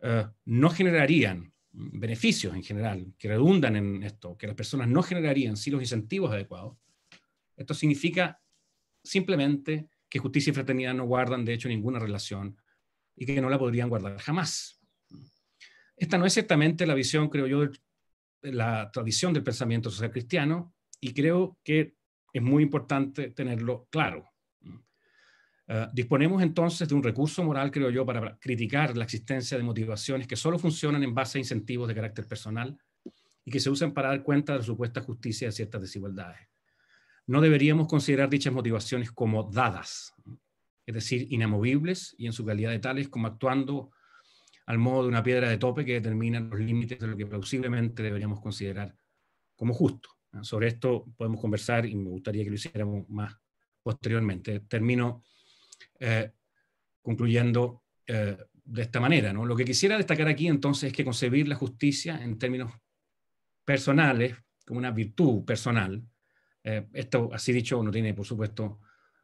S2: eh, no generarían beneficios en general, que redundan en esto, que las personas no generarían sí los incentivos adecuados, esto significa simplemente que justicia y fraternidad no guardan de hecho ninguna relación y que no la podrían guardar jamás. Esta no es exactamente la visión, creo yo, de la tradición del pensamiento social cristiano y creo que es muy importante tenerlo claro. Eh, disponemos entonces de un recurso moral, creo yo, para criticar la existencia de motivaciones que solo funcionan en base a incentivos de carácter personal y que se usan para dar cuenta de la supuesta justicia de ciertas desigualdades. No deberíamos considerar dichas motivaciones como dadas, es decir, inamovibles y en su calidad de tales como actuando al modo de una piedra de tope que determina los límites de lo que plausiblemente deberíamos considerar como justo. Sobre esto podemos conversar y me gustaría que lo hiciéramos más posteriormente. Termino eh, concluyendo eh, de esta manera. Lo que quisiera destacar aquí entonces es que concebir la justicia en términos personales, como una virtud personal, eh, esto así dicho no tiene por supuesto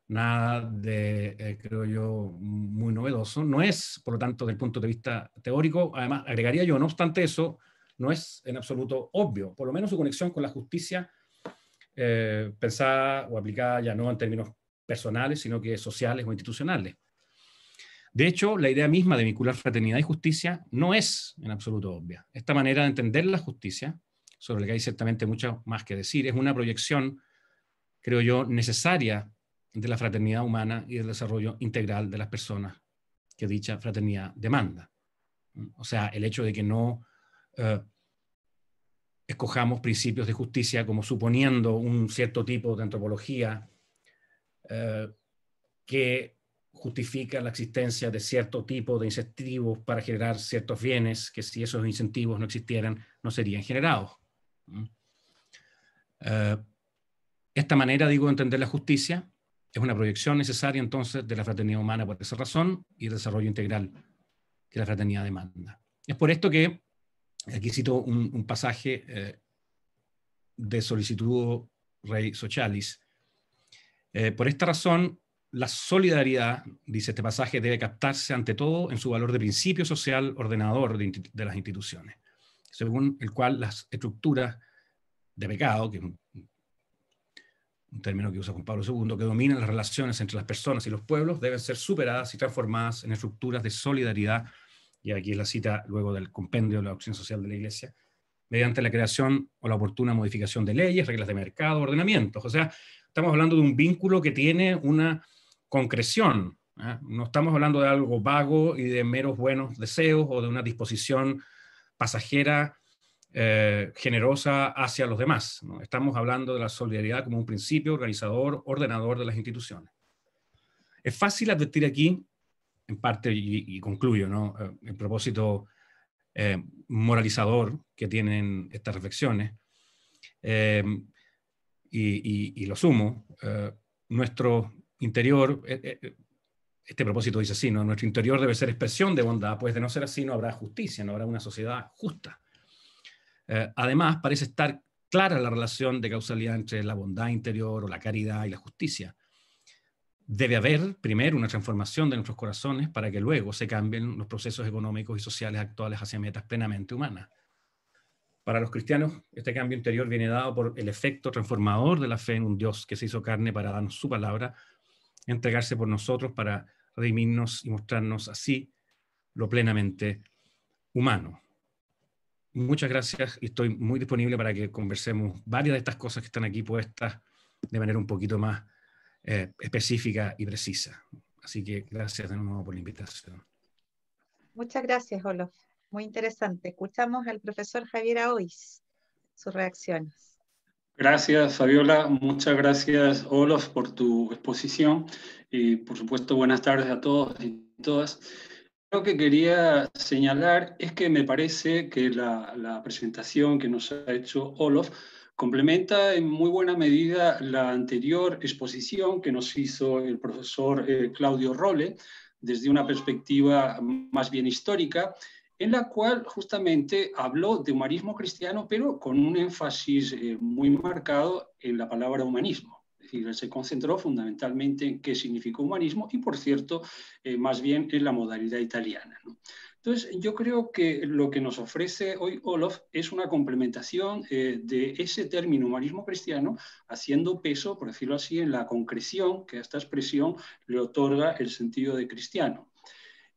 S2: nada de, creo yo, muy novedoso, no es, por lo tanto, del punto de vista teórico, además agregaría yo, no obstante eso, no es en absoluto obvio, por lo menos su conexión con la justicia eh, pensada o aplicada ya no en términos personales, sino que sociales o institucionales. De hecho, la idea misma de vincular fraternidad y justicia no es en absoluto obvia. Esta manera de entender la justicia, sobre la que hay ciertamente mucho más que decir, es una proyección, creo yo, necesaria de la fraternidad humana y del desarrollo integral de las personas que dicha fraternidad demanda. O sea, el hecho de que no eh, escojamos principios de justicia como suponiendo un cierto tipo de antropología eh, que justifica la existencia de cierto tipo de incentivos para generar ciertos bienes que si esos incentivos no existieran no serían generados. ¿Mm? Eh, esta manera, digo, de entender la justicia es una proyección necesaria entonces de la fraternidad humana por esa razón y el desarrollo integral que la fraternidad demanda. Es por esto que Aquí cito un, pasaje eh, de solicitud rey Sochalis. Eh, por esta razón, la solidaridad, dice este pasaje, debe captarse ante todo en su valor de principio social ordenador de, las instituciones, según el cual las estructuras de pecado, que es un, un término que usa Juan Pablo II, que dominan las relaciones entre las personas y los pueblos, deben ser superadas y transformadas en estructuras de solidaridad y aquí es la cita luego del compendio de la opción social de la Iglesia, mediante la creación o la oportuna modificación de leyes, reglas de mercado, ordenamientos. O sea, estamos hablando de un vínculo que tiene una concreción. ¿eh? No estamos hablando de algo vago y de meros buenos deseos o de una disposición pasajera, eh, generosa hacia los demás. Estamos hablando de la solidaridad como un principio organizador, ordenador de las instituciones. Es fácil advertir aquí en parte, y, concluyo, eh, el propósito eh, moralizador que tienen estas reflexiones, eh, y, lo sumo, nuestro interior, este propósito dice así, nuestro interior debe ser expresión de bondad, pues de no ser así no habrá justicia, no habrá una sociedad justa. además, parece estar clara la relación de causalidad entre la bondad interior o la caridad y la justicia debe haber primero una transformación de nuestros corazones para que luego se cambien los procesos económicos y sociales actuales hacia metas plenamente humanas. Para los cristianos, este cambio interior viene dado por el efecto transformador de la fe en un Dios que se hizo carne para darnos su palabra, entregarse por nosotros para redimirnos y mostrarnos así lo plenamente humano. Muchas gracias y estoy muy disponible para que conversemos varias de estas cosas que están aquí puestas de manera un poquito más eh, específica y precisa. Así que gracias de nuevo
S4: por la invitación.
S1: Muchas gracias, Olof. Muy interesante. Escuchamos al profesor Javier Aois, sus reacciones.
S4: Gracias, Fabiola. Muchas gracias, Olof, por tu exposición. Y, por supuesto, buenas tardes a todos y todas. Lo que quería señalar es que me parece que la, la presentación que nos ha hecho Olof Complementa en muy buena medida la anterior exposición que nos hizo el profesor eh, Claudio Rolle desde una perspectiva más bien histórica, en la cual justamente habló de humanismo cristiano, pero con un énfasis eh, muy marcado en la palabra humanismo. Es decir, se concentró fundamentalmente en qué significó humanismo y, por cierto, eh, más bien en la modalidad italiana. Entonces, yo creo que lo que nos ofrece hoy Olof es una complementación eh, de ese término humanismo cristiano, haciendo peso, por decirlo así, en la concreción que a esta expresión le otorga el sentido de cristiano.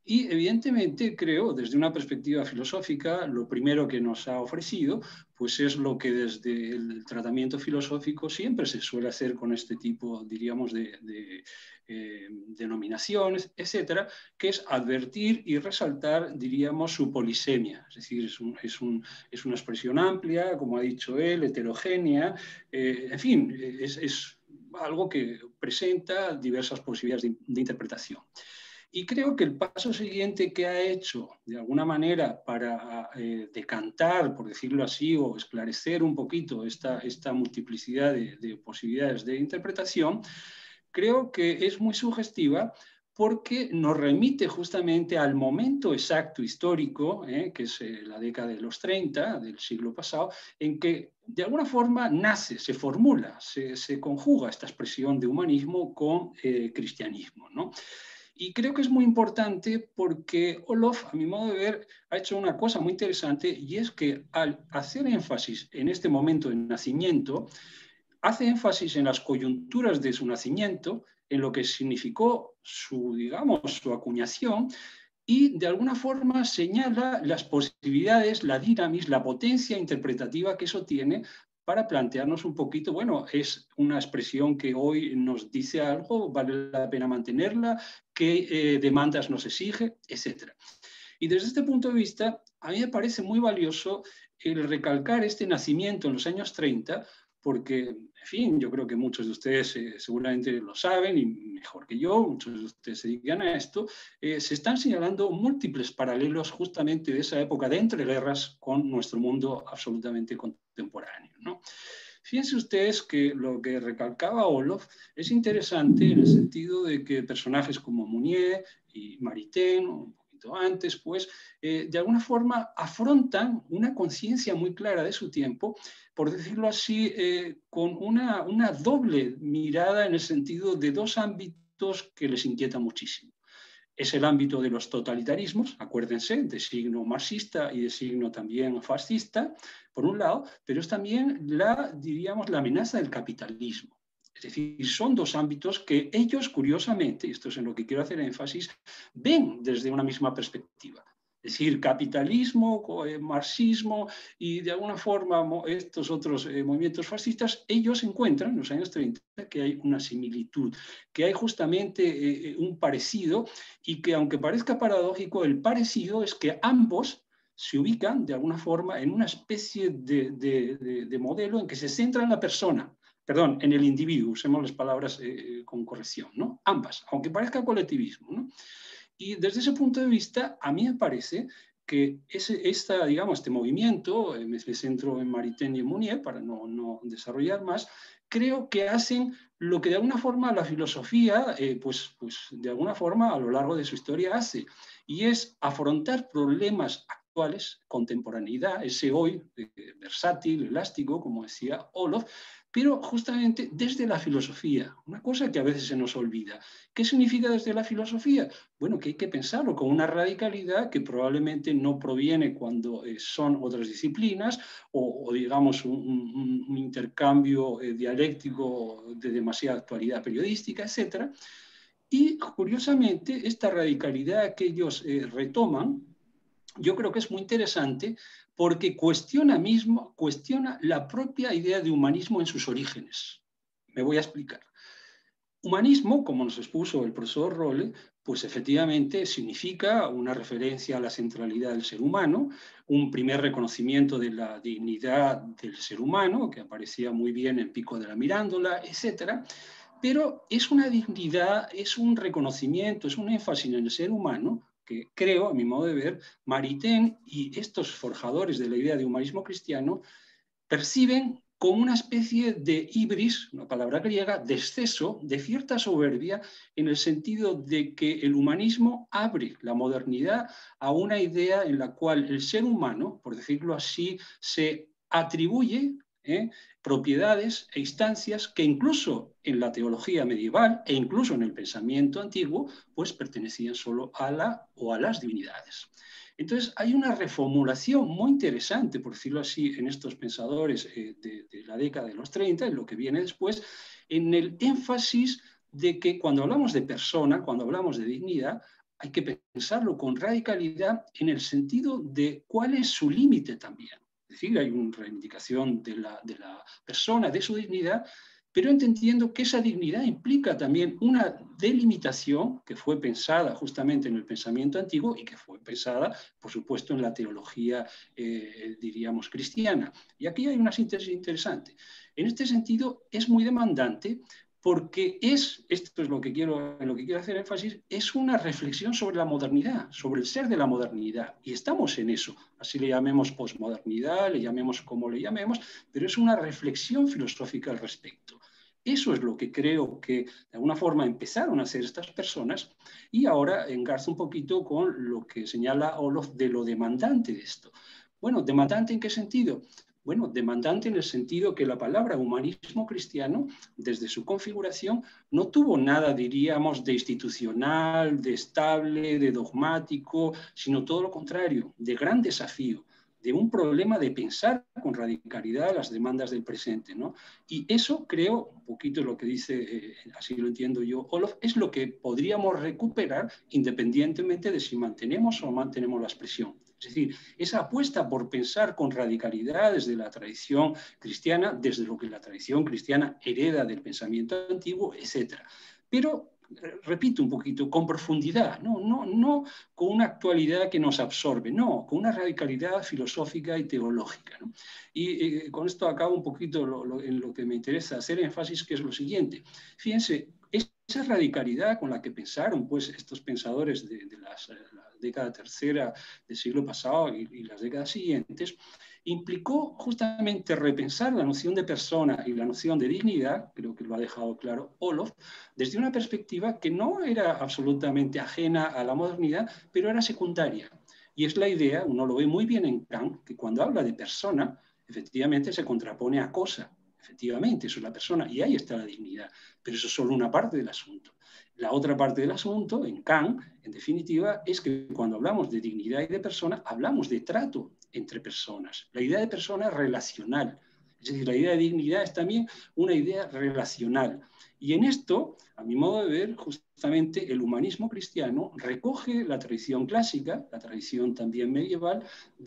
S4: Y evidentemente creo, desde una perspectiva filosófica, lo primero que nos ha ofrecido, pues es lo que desde el tratamiento filosófico siempre se suele hacer con este tipo, diríamos, de, eh, denominaciones, etcétera, que es advertir y resaltar, diríamos, su polisemia. Es decir, es, una expresión amplia, como ha dicho él, heterogénea, eh, en fin, es, algo que presenta diversas posibilidades de interpretación. Y creo que el paso siguiente que ha hecho, de alguna manera, para eh, decantar, por decirlo así, o esclarecer un poquito esta, esta multiplicidad de, posibilidades de interpretación, creo que es muy sugestiva porque nos remite justamente al momento exacto histórico, eh, que es eh, la década de los 30 del siglo pasado, en que de alguna forma nace, se formula, se, conjuga esta expresión de humanismo con cristianismo. ¿no? Y creo que es muy importante porque Olof, a mi modo de ver, ha hecho una cosa muy interesante y es que al hacer énfasis en este momento de nacimiento, hace énfasis en las coyunturas de su nacimiento, en lo que significó su, digamos, su acuñación, y de alguna forma señala las posibilidades, la dinamis, la potencia interpretativa que eso tiene para plantearnos un poquito, bueno, es una expresión que hoy nos dice algo, vale la pena mantenerla, qué eh, demandas nos exige, etc. Y desde este punto de vista, a mí me parece muy valioso el recalcar este nacimiento en los años 30 porque, en fin, yo creo que muchos de ustedes eh, seguramente lo saben y mejor que yo, muchos de ustedes se dedican a esto, eh, se están señalando múltiples paralelos justamente de esa época de entreguerras con nuestro mundo absolutamente contemporáneo. ¿no? Fíjense ustedes que lo que recalcaba Olof es interesante en el sentido de que personajes como Mounier y Maritain, antes, pues eh, de alguna forma afrontan una conciencia muy clara de su tiempo, por decirlo así, eh, con una, doble mirada en el sentido de dos ámbitos que les inquieta muchísimo es el ámbito de los totalitarismos, acuérdense, de signo marxista y de signo también fascista, por un lado, pero es también la, diríamos, la amenaza del capitalismo. Es decir, son dos ámbitos que ellos, curiosamente, esto es en lo que quiero hacer énfasis, ven desde una misma perspectiva. Es decir, capitalismo, eh, marxismo y de alguna forma estos otros eh, movimientos fascistas, ellos encuentran en los años 30 que hay una similitud, que hay justamente eh, un parecido y que aunque parezca paradójico, el parecido es que ambos se ubican de alguna forma en una especie de, de modelo en que se centra en la persona perdón, en el individuo, usemos las palabras eh, eh, con corrección, ¿no? Ambas, aunque parezca colectivismo, ¿no? Y desde ese punto de vista, a mí me parece que ese, esta, digamos, este movimiento, eh, me centro en Maritain y en Mounier para no, no, desarrollar más, creo que hacen lo que de alguna forma la filosofía, pues, pues de alguna forma a lo largo de su historia hace, y es afrontar problemas contemporaneidad, ese hoy eh, versátil, elástico, como decía Olof, pero justamente desde la filosofía, una cosa que a veces se nos olvida. ¿Qué significa desde la filosofía? Bueno, que hay que pensarlo con una radicalidad que probablemente no proviene cuando eh, son otras disciplinas o, digamos, un, intercambio eh, dialéctico de demasiada actualidad periodística, etcétera. Y curiosamente, esta radicalidad que ellos retoman, yo creo que es muy interesante porque cuestiona mismo, cuestiona la propia idea de humanismo en sus orígenes. Me voy a explicar. Humanismo, como nos expuso el profesor Rolle, pues efectivamente significa una referencia a la centralidad del ser humano, un primer reconocimiento de la dignidad del ser humano, que aparecía muy bien en Pico de la Mirándola, etc. Pero es una dignidad, es un reconocimiento, es un énfasis en el ser humano creo, a mi modo de ver, Maritain y estos forjadores de la idea de humanismo cristiano perciben como una especie de ibris, una palabra griega, de exceso, de cierta soberbia, en el sentido de que el humanismo abre la modernidad a una idea en la cual el ser humano, por decirlo así, se atribuye ¿eh? propiedades e instancias que incluso en la teología medieval e incluso en el pensamiento antiguo, pues pertenecían solo a la o a las divinidades. Entonces hay una reformulación muy interesante, por decirlo así, en estos pensadores eh, de, de la década de los 30, en lo que viene después, en el énfasis de que cuando hablamos de persona, cuando hablamos de dignidad, hay que pensarlo con radicalidad en el sentido de cuál es su límite también. Es decir, hay una reivindicación de la, persona, de su dignidad, pero entendiendo que esa dignidad implica también una delimitación que fue pensada justamente en el pensamiento antiguo y que fue pensada, por supuesto, en la teología, eh, diríamos, cristiana. Y aquí hay una síntesis interesante. En este sentido, es muy demandante porque es, esto es lo que quiero, lo que quiero hacer énfasis, es una reflexión sobre la modernidad, sobre el ser de la modernidad, y estamos en eso, así le llamemos posmodernidad, le llamemos como le llamemos, pero es una reflexión filosófica al respecto. Eso es lo que creo que de alguna forma empezaron a hacer estas personas y ahora engarzo un poquito con lo que señala Olof de lo demandante de esto. Bueno, demandante en qué sentido? Bueno, demandante en el sentido que la palabra humanismo cristiano, desde su configuración, no tuvo nada, diríamos, de institucional, de estable, de dogmático, sino todo lo contrario, de gran desafío, de un problema de pensar con radicalidad las demandas del presente. Y eso creo, un poquito lo que dice, eh, así lo entiendo yo, Olof, es lo que podríamos recuperar independientemente de si mantenemos o mantenemos la expresión. Es decir, esa apuesta por pensar con radicalidad desde la tradición cristiana, desde lo que la tradición cristiana hereda del pensamiento antiguo, etc. Pero eh, repito un poquito, con profundidad, no, no, no con una actualidad que nos absorbe, no, con una radicalidad filosófica y teológica. Y eh, con esto acabo un poquito en lo que me interesa hacer énfasis, que es lo siguiente. Fíjense, esa radicalidad con la que pensaron pues, estos pensadores de, eh, la década tercera del siglo pasado y, y, las décadas siguientes, implicó justamente repensar la noción de persona y la noción de dignidad, creo que lo ha dejado claro Olof, desde una perspectiva que no era absolutamente ajena a la modernidad, pero era secundaria. Y es la idea, uno lo ve muy bien en Kant, que cuando habla de persona, efectivamente se contrapone a cosa. Efectivamente, eso es la persona y ahí está la dignidad, pero eso es solo una parte del asunto. La otra parte del asunto, en Kant, en definitiva, es que cuando hablamos de dignidad y de persona, hablamos de trato entre personas. La idea de persona es relacional, es decir, la idea de dignidad es también una idea relacional. Y en esto, a mi modo de ver, justamente el humanismo cristiano recoge la tradición clásica, la tradición también medieval,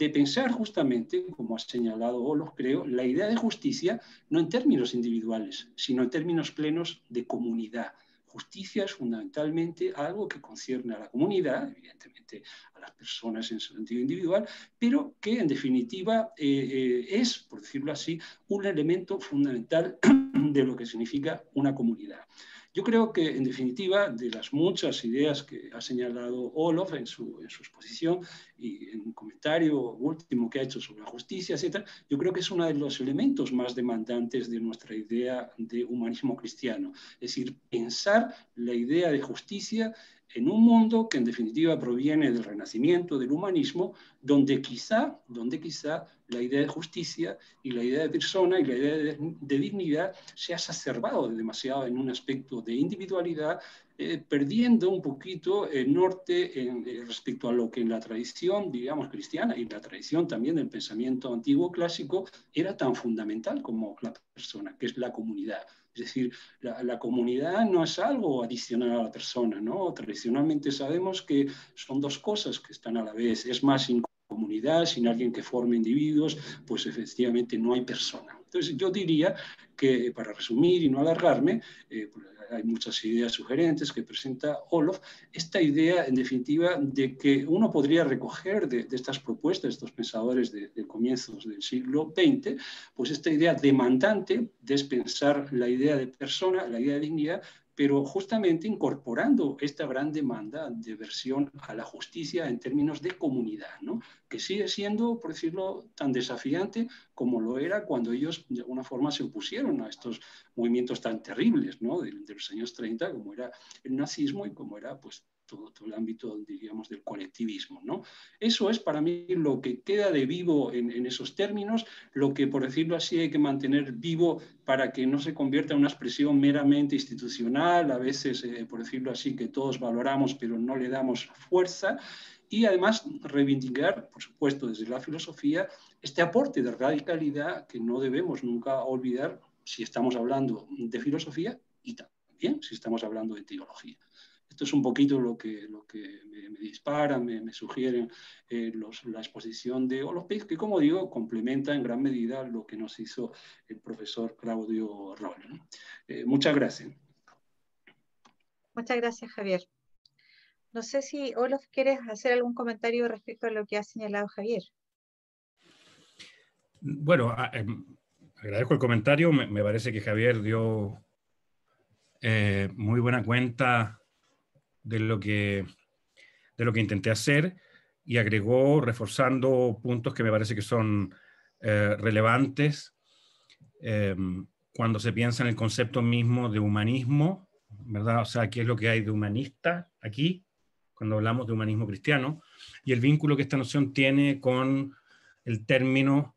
S4: de pensar justamente, como ha señalado los creo, la idea de justicia no en términos individuales, sino en términos plenos de comunidad, justicia es fundamentalmente algo que concierne a la comunidad, evidentemente a las personas en su sentido individual, pero que en definitiva eh, eh, es, por decirlo así, un elemento fundamental de lo que significa una comunidad. Yo creo que, en definitiva, de las muchas ideas que ha señalado Olof en su, exposición y en un comentario último que ha hecho sobre la justicia, etc., yo creo que es uno de los elementos más demandantes de nuestra idea de humanismo cristiano. Es decir, pensar la idea de justicia en un mundo que en definitiva proviene del renacimiento, del humanismo, donde quizá, donde quizá la idea de justicia y la idea de persona y la idea de, dignidad se ha exacerbado demasiado en un aspecto de individualidad, eh, perdiendo un poquito el norte en, eh, respecto a lo que en la tradición, digamos, cristiana y la tradición también del pensamiento antiguo clásico era tan fundamental como la persona, que es la comunidad. Es decir, la, comunidad no es algo adicional a la persona, ¿no? Tradicionalmente sabemos que son dos cosas que están a la vez. Es más, sin comunidad, sin alguien que forme individuos, pues efectivamente no hay persona. Entonces yo diría que, para resumir y no alargarme, eh, hay muchas ideas sugerentes que presenta Olof, esta idea en definitiva de que uno podría recoger de, estas propuestas, de estos pensadores de, de, comienzos del siglo XX, pues esta idea demandante de pensar la idea de persona, la idea de dignidad, pero justamente incorporando esta gran demanda de versión a la justicia en términos de comunidad, que sigue siendo, por decirlo, tan desafiante como lo era cuando ellos de alguna forma se opusieron a estos movimientos tan terribles de, de los años 30, como era el nazismo y como era pues, todo, el ámbito, diríamos, del colectivismo. ¿no? Eso es para mí lo que queda de vivo en, esos términos, lo que, por decirlo así, hay que mantener vivo para que no se convierta en una expresión meramente institucional, a veces, eh, por decirlo así, que todos valoramos pero no le damos fuerza. Y además reivindicar, por supuesto, desde la filosofía, este aporte de radicalidad que no debemos nunca olvidar si estamos hablando de filosofía y también si estamos hablando de teología. Esto es un poquito lo que, lo que me, dispara, me, me sugieren eh, la exposición de Piz, que como digo, complementa en gran medida lo que nos hizo el profesor Claudio Rol. Eh, muchas gracias.
S1: Muchas gracias, Javier. No sé si, Olof, quieres hacer algún comentario respecto a lo que ha señalado Javier.
S2: Bueno, em, agradezco el comentario. Me, parece que Javier dio eh, muy buena cuenta de lo que, de lo que intenté hacer y agregó reforzando puntos que me parece que son eh, relevantes eh, cuando se piensa en el concepto mismo de humanismo, ¿verdad? O sea, qué es lo que hay de humanista aquí, cuando hablamos de humanismo cristiano, y el vínculo que esta noción tiene con el término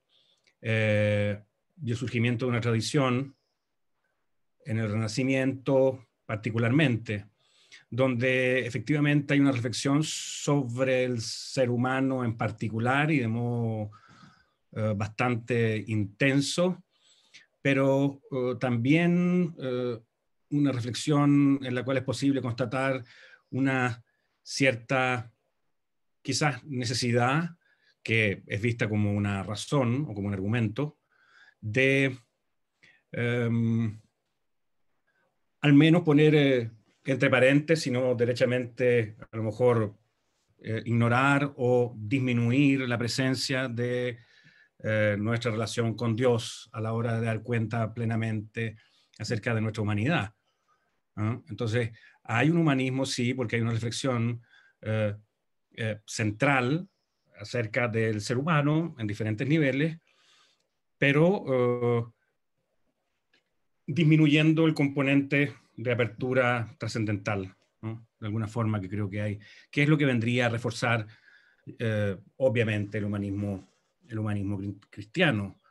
S2: eh, de surgimiento de una tradición en el Renacimiento particularmente, donde efectivamente hay una reflexión sobre el ser humano en particular y de modo eh, bastante intenso, pero eh, también eh, una reflexión en la cual es posible constatar una cierta quizás necesidad que es vista como una razón o como un argumento de em, al menos poner entre paréntesis, sino derechamente a lo mejor eh, ignorar o disminuir la presencia de eh, nuestra relación con Dios a la hora de dar cuenta plenamente acerca de nuestra humanidad. Entonces, hay un humanismo, sí, porque hay una reflexión eh, central acerca del ser humano en diferentes niveles, pero disminuyendo el componente de apertura trascendental, de alguna forma que creo que hay, que es lo que vendría a reforzar, eh, obviamente, el humanismo, el humanismo cristiano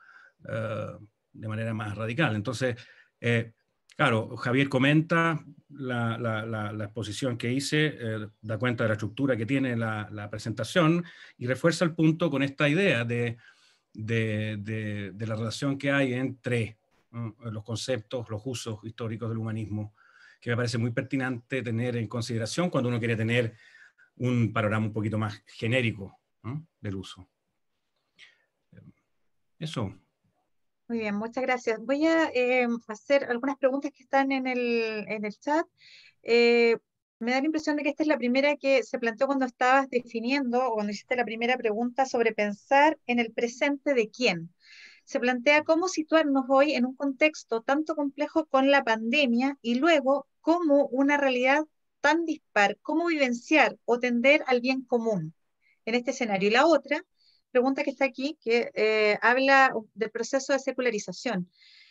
S2: eh, de manera más radical. Entonces, eh, claro, Javier comenta la, la, exposición que hice, da cuenta de la estructura que tiene la, presentación y refuerza el punto con esta idea de, de, de la relación que hay entre Mm, eh, los conceptos, los usos históricos del humanismo, que me parece muy pertinente tener en consideración cuando uno quiere tener un panorama un poquito más genérico del uso. Eh,
S4: eso.
S1: Muy bien, muchas gracias. Voy a eh, hacer algunas preguntas que están en el, en el chat. me da la impresión de que esta es la primera que se planteó cuando estabas definiendo o cuando hiciste la primera pregunta sobre pensar en el presente de quién se plantea cómo situarnos hoy en un contexto tanto complejo con la pandemia y luego como una realidad tan dispar, cómo vivenciar o tender al bien común en este escenario. Y la otra pregunta que está aquí, que eh, habla del proceso de secularización.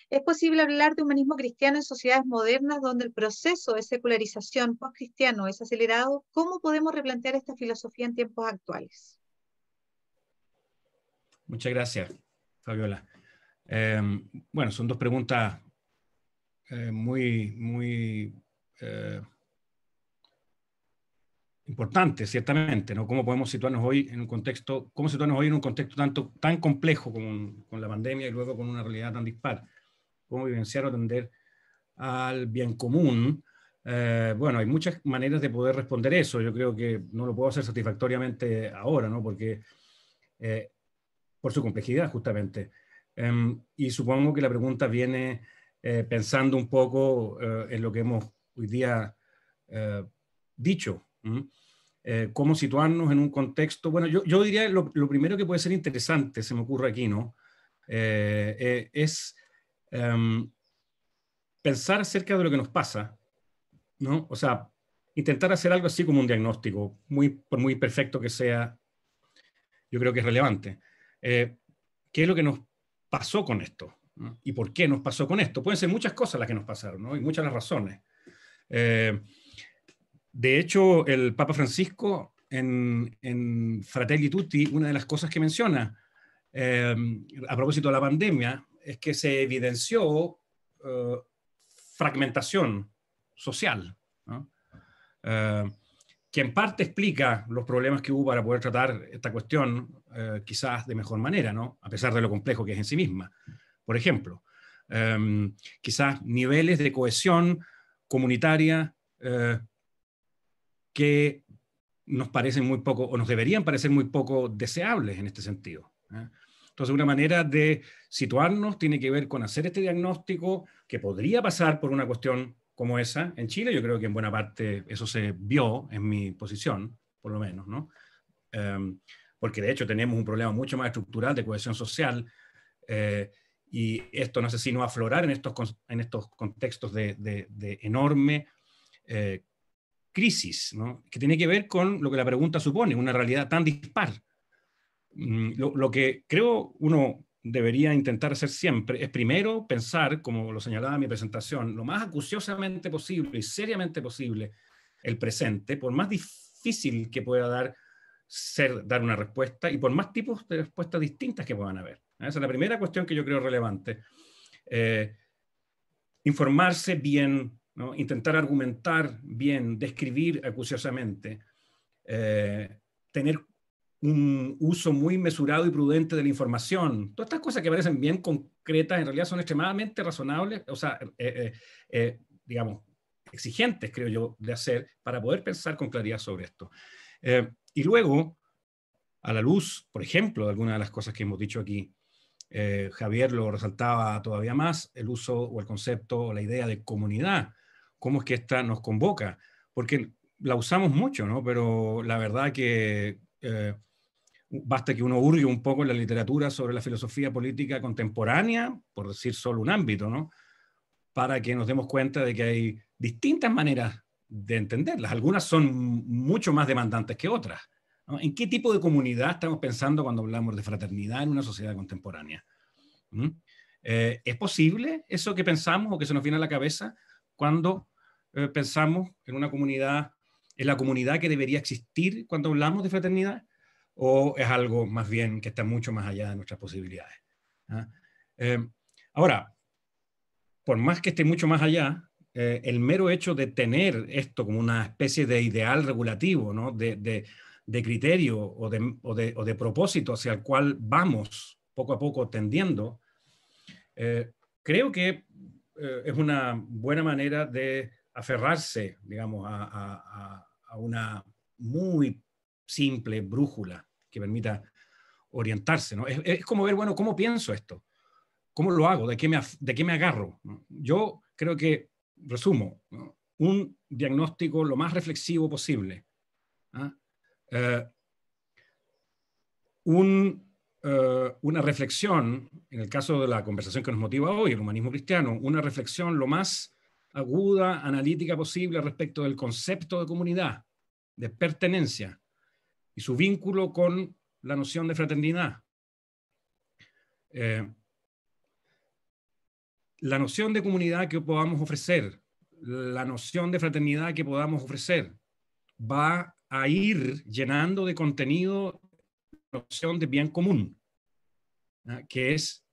S1: ¿Es posible hablar de humanismo cristiano en sociedades modernas donde el proceso de secularización cristiano es acelerado? ¿Cómo podemos replantear esta filosofía en tiempos actuales?
S2: Muchas gracias. Fabiola. Em, bueno, son dos preguntas eh, muy, muy eh, importantes, ciertamente, ¿no? ¿Cómo podemos situarnos hoy en un contexto, cómo situarnos hoy en un contexto tanto, tan complejo como con la pandemia y luego con una realidad tan dispar? ¿Cómo vivenciar o atender al bien común? Eh, bueno, hay muchas maneras de poder responder eso. Yo creo que no lo puedo hacer satisfactoriamente ahora, ¿no? Porque por su complejidad, justamente. Em, y supongo que la pregunta viene eh, pensando un poco eh, en lo que hemos hoy día eh, dicho. ¿Cómo situarnos en un contexto? Bueno, yo, diría lo, primero que puede ser interesante, se me ocurre aquí, ¿no? es em, pensar acerca de lo que nos pasa, ¿no? O sea, intentar hacer algo así como un diagnóstico, muy, por muy perfecto que sea, yo creo que es relevante. Eh, qué es lo que nos pasó con esto y por qué nos pasó con esto. Pueden ser muchas cosas las que nos pasaron ¿no? y muchas las razones. Eh, de hecho, el Papa Francisco en, en, Fratelli Tutti, una de las cosas que menciona eh, a propósito de la pandemia es que se evidenció fragmentación social, que en parte explica los problemas que hubo para poder tratar esta cuestión eh, quizás de mejor manera, ¿no? A pesar de lo complejo que es en sí misma. Por ejemplo, em, quizás niveles de cohesión comunitaria eh, que nos parecen muy poco, o nos deberían parecer muy poco deseables en este sentido. ¿eh? Entonces, una manera de situarnos tiene que ver con hacer este diagnóstico que podría pasar por una cuestión como esa en Chile. Yo creo que en buena parte eso se vio en mi posición, por lo menos, ¿no? Em, porque de hecho tenemos un problema mucho más estructural de cohesión social, eh, y esto no hace sino aflorar en estos, en estos contextos de, enorme eh, crisis, que tiene que ver con lo que la pregunta supone, una realidad tan dispar. Mm, lo, lo, que creo uno debería intentar hacer siempre es primero pensar, como lo señalaba en mi presentación, lo más acuciosamente posible y seriamente posible el presente, por más difícil que pueda dar ser, dar una respuesta y por más tipos de respuestas distintas que puedan haber. ¿eh? Esa es la primera cuestión que yo creo relevante. Eh, informarse bien, intentar argumentar bien, describir acuciosamente, eh, tener un uso muy mesurado y prudente de la información. Todas estas cosas que parecen bien concretas en realidad son extremadamente razonables, o sea, digamos, exigentes, creo yo, de hacer para poder pensar con claridad sobre esto. Y luego, a la luz, por ejemplo, de algunas de las cosas que hemos dicho aquí, eh, Javier lo resaltaba todavía más, el uso o el concepto o la idea de comunidad, cómo es que esta nos convoca, porque la usamos mucho, ¿no? Pero la verdad que eh, basta que uno hurgue un poco en la literatura sobre la filosofía política contemporánea, por decir solo un ámbito, ¿no? Para que nos demos cuenta de que hay distintas maneras de entenderlas. Algunas son mucho más demandantes que otras. ¿En qué tipo de comunidad estamos pensando cuando hablamos de fraternidad en una sociedad contemporánea? ¿Mm? Eh, ¿Es posible eso que pensamos o que se nos viene a la cabeza cuando eh, pensamos en una comunidad, en la comunidad que debería existir cuando hablamos de fraternidad? ¿O es algo más bien que está mucho más allá de nuestras posibilidades? ¿Ah? Eh, ahora, por más que esté mucho más allá, eh, el mero hecho de tener esto como una especie de ideal regulativo, de, criterio o de, propósito hacia el cual vamos poco a poco tendiendo, eh, creo que eh, es una buena manera de aferrarse, digamos, a, una muy simple brújula que permita orientarse. Es, como ver, bueno, ¿cómo pienso esto? ¿Cómo lo hago? ¿De qué me, de qué me agarro? Yo creo que resumo, un diagnóstico lo más reflexivo posible. ¿ah? Eh, eh, una reflexión, en el caso de la conversación que nos motiva hoy, el humanismo cristiano, una reflexión lo más aguda, analítica posible respecto del concepto de comunidad, de pertenencia y su vínculo con la noción de fraternidad. Eh, la noción de comunidad que podamos ofrecer, la noción de fraternidad que podamos ofrecer, va a ir llenando de contenido la noción de bien común, que es,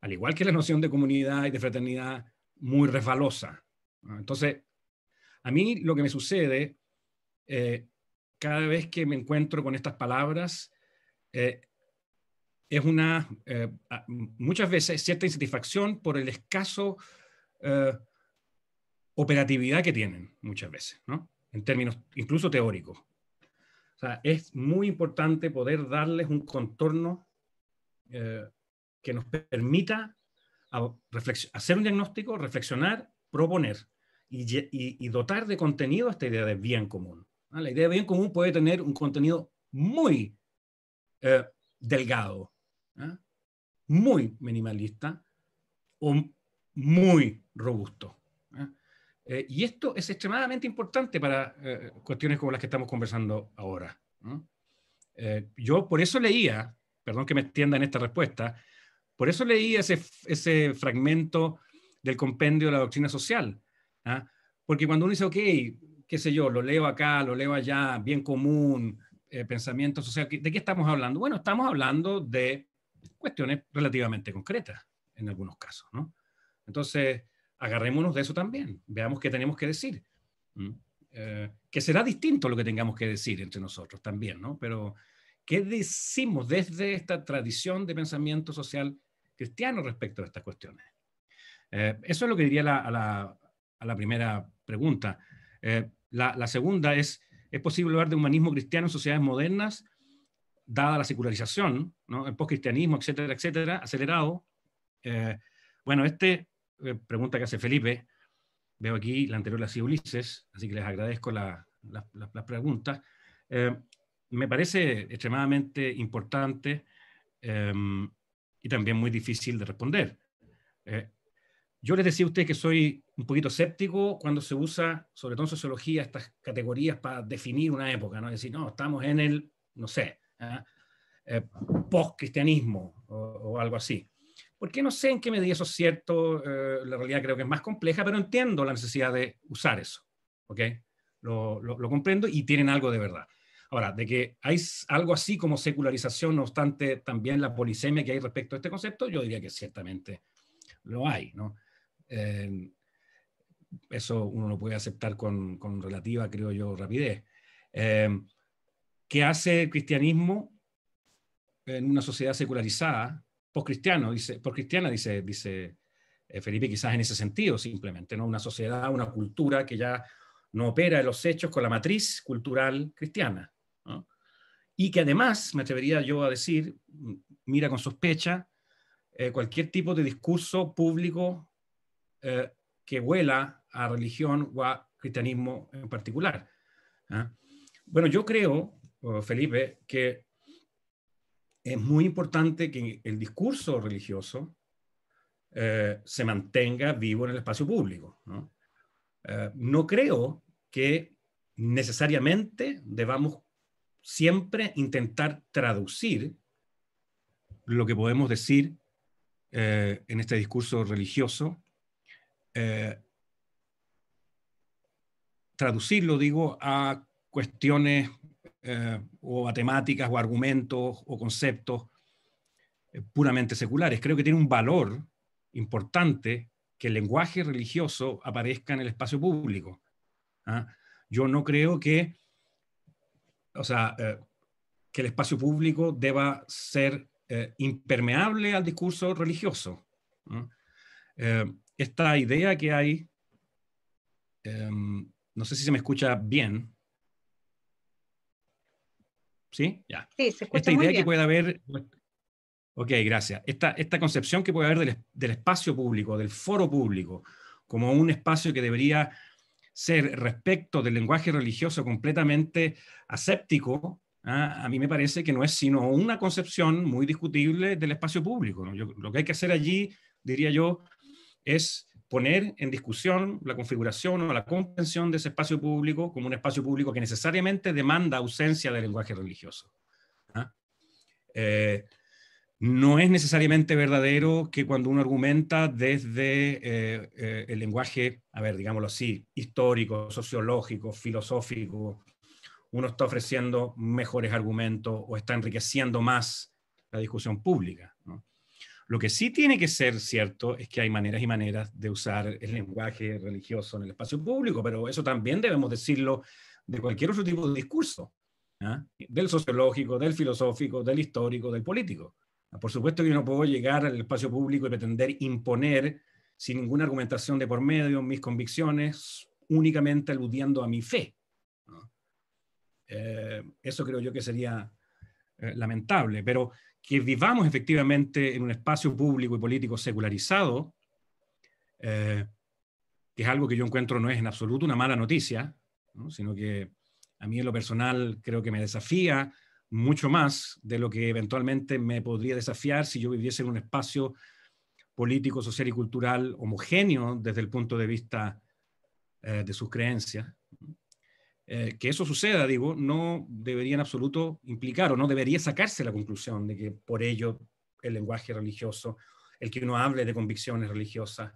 S2: al igual que la noción de comunidad y de fraternidad, muy resbalosa. Entonces, a mí lo que me sucede eh, cada vez que me encuentro con estas palabras eh, es una, eh, muchas veces, cierta insatisfacción por el escaso eh, operatividad que tienen, muchas veces, ¿no? En términos incluso teóricos. O sea, es muy importante poder darles un contorno eh, que nos permita hacer un diagnóstico, reflexionar, proponer y, dotar de contenido esta idea de bien común. La idea de bien común puede tener un contenido muy delgado, ¿eh? muy minimalista o muy robusto. ¿eh? Eh, y esto es extremadamente importante para cuestiones como las que estamos conversando ahora. yo por eso leía, perdón que me extienda en esta respuesta, por eso leía ese, ese fragmento del compendio de la doctrina social. ¿ah? Porque cuando uno dice, ok, qué sé yo, lo leo acá, lo leo allá, bien común, pensamiento social, ¿de qué estamos hablando? Bueno, estamos hablando de cuestiones relativamente concretas en algunos casos, ¿no? Entonces, agarrémonos de eso también, veamos qué tenemos que decir. Mm. Eh, que será distinto lo que tengamos que decir entre nosotros también, ¿no? Pero, ¿qué decimos desde esta tradición de pensamiento social cristiano respecto a estas cuestiones? Eh, eso es lo que diría a, la, primera pregunta. Eh, la, la, segunda es, ¿es posible hablar de humanismo cristiano en sociedades modernas? dada la secularización, ¿no? el cristianismo etcétera, etcétera, acelerado. Eh, bueno, esta eh, pregunta que hace Felipe, veo aquí, la anterior la hacía Ulises, así que les agradezco la, las preguntas. Eh, me parece extremadamente importante em, y también muy difícil de responder. yo les decía a ustedes que soy un poquito escéptico cuando se usa, sobre todo en sociología, estas categorías para definir una época, ¿no? Decir, no, estamos en el, no sé, ¿ah? Eh, post-cristianismo o, algo así. Porque no sé en qué medida eso es cierto, eh, la realidad creo que es más compleja, pero entiendo la necesidad de usar eso, ¿ok? Lo, lo, comprendo y tienen algo de verdad. Ahora, de que hay algo así como secularización, no obstante también la polisemia que hay respecto a este concepto, yo diría que ciertamente lo hay, ¿no? Eh, eso uno lo puede aceptar con, con relativa, creo yo, rapidez. Eh, que hace el cristianismo en una sociedad secularizada, postcristiano, dice, postcristiana, dice, dice eh, Felipe, quizás en ese sentido, simplemente, ¿no? Una sociedad, una cultura que ya no opera en los hechos con la matriz cultural cristiana. Y que además, me atrevería yo a decir, mira con sospecha, eh, cualquier tipo de discurso público eh, que vuela a religión o a cristianismo en particular. ¿ah? Bueno, yo creo Felipe, que es muy importante que el discurso religioso eh, se mantenga vivo en el espacio público. Eh, ¿no? creo que necesariamente debamos siempre intentar traducir lo que podemos decir eh, en este discurso religioso, traducirlo, digo, a cuestiones eh, o matemáticas o argumentos o conceptos eh, puramente seculares. Creo que tiene un valor importante que el lenguaje religioso aparezca en el espacio público. ¿ah? Yo no creo que, sea, eh, que el espacio público deba ser impermeable al discurso religioso. esta idea que hay, no sé si se me escucha bien, ¿Sí? Ya.
S1: Esta idea que puede
S2: haber. Ok, gracias. Esta, esta concepción que puede haber del, espacio público, del foro público, como un espacio que debería ser respecto del lenguaje religioso completamente aséptico, ¿ah? a mí me parece que no es sino una concepción muy discutible del espacio público. lo que hay que hacer allí, diría yo, es poner en discusión la configuración o la comprensión de ese espacio público como un espacio público que necesariamente demanda ausencia de lenguaje religioso. ¿ah? Eh, no es necesariamente verdadero que cuando uno argumenta desde eh, eh, el lenguaje, a ver, digámoslo así, histórico, sociológico, filosófico, uno está ofreciendo mejores argumentos o está enriqueciendo más la discusión pública. ¿no? Lo que sí tiene que ser cierto es que hay maneras y maneras de usar el lenguaje religioso en el espacio público, pero eso también debemos decirlo de cualquier otro tipo de discurso, ¿ah? del sociológico, del filosófico, del histórico, del político. Por supuesto que yo no puedo llegar al espacio público y pretender imponer sin ninguna argumentación de por medio mis convicciones, únicamente aludiendo a mi fe. Eh, eso creo yo que sería eh, lamentable, pero que vivamos efectivamente en un espacio público y político secularizado, eh, que es algo que yo encuentro no es en absoluto una mala noticia, sino que a mí en lo personal creo que me desafía mucho más de lo que eventualmente me podría desafiar si yo viviese en un espacio político, social y cultural homogéneo desde el punto de vista eh, de sus creencias. Eh, que eso suceda, digo, no debería en absoluto implicar o no debería sacarse la conclusión de que por ello el lenguaje religioso, el que uno hable de convicciones religiosas,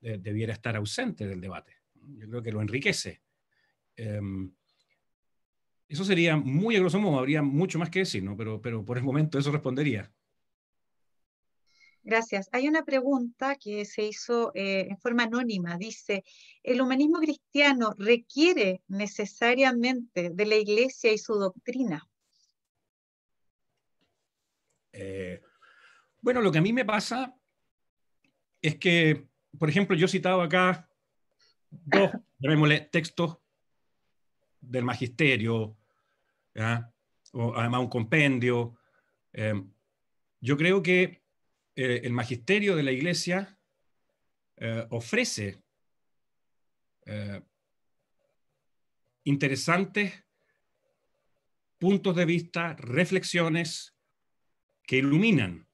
S2: eh, debiera estar ausente del debate. Yo creo que lo enriquece. Em, eso sería muy a habría mucho más que decir, pero por el momento eso respondería. Gracias.
S1: Hay una pregunta que se hizo eh, en forma anónima. Dice, ¿el humanismo cristiano requiere necesariamente de la iglesia y su doctrina?
S2: Eh, bueno, lo que a mí me pasa es que, por ejemplo, yo citado acá dos, textos del magisterio, o además un compendio. Em, yo creo que eh, el magisterio de la iglesia eh, ofrece eh, interesantes puntos de vista, reflexiones que iluminan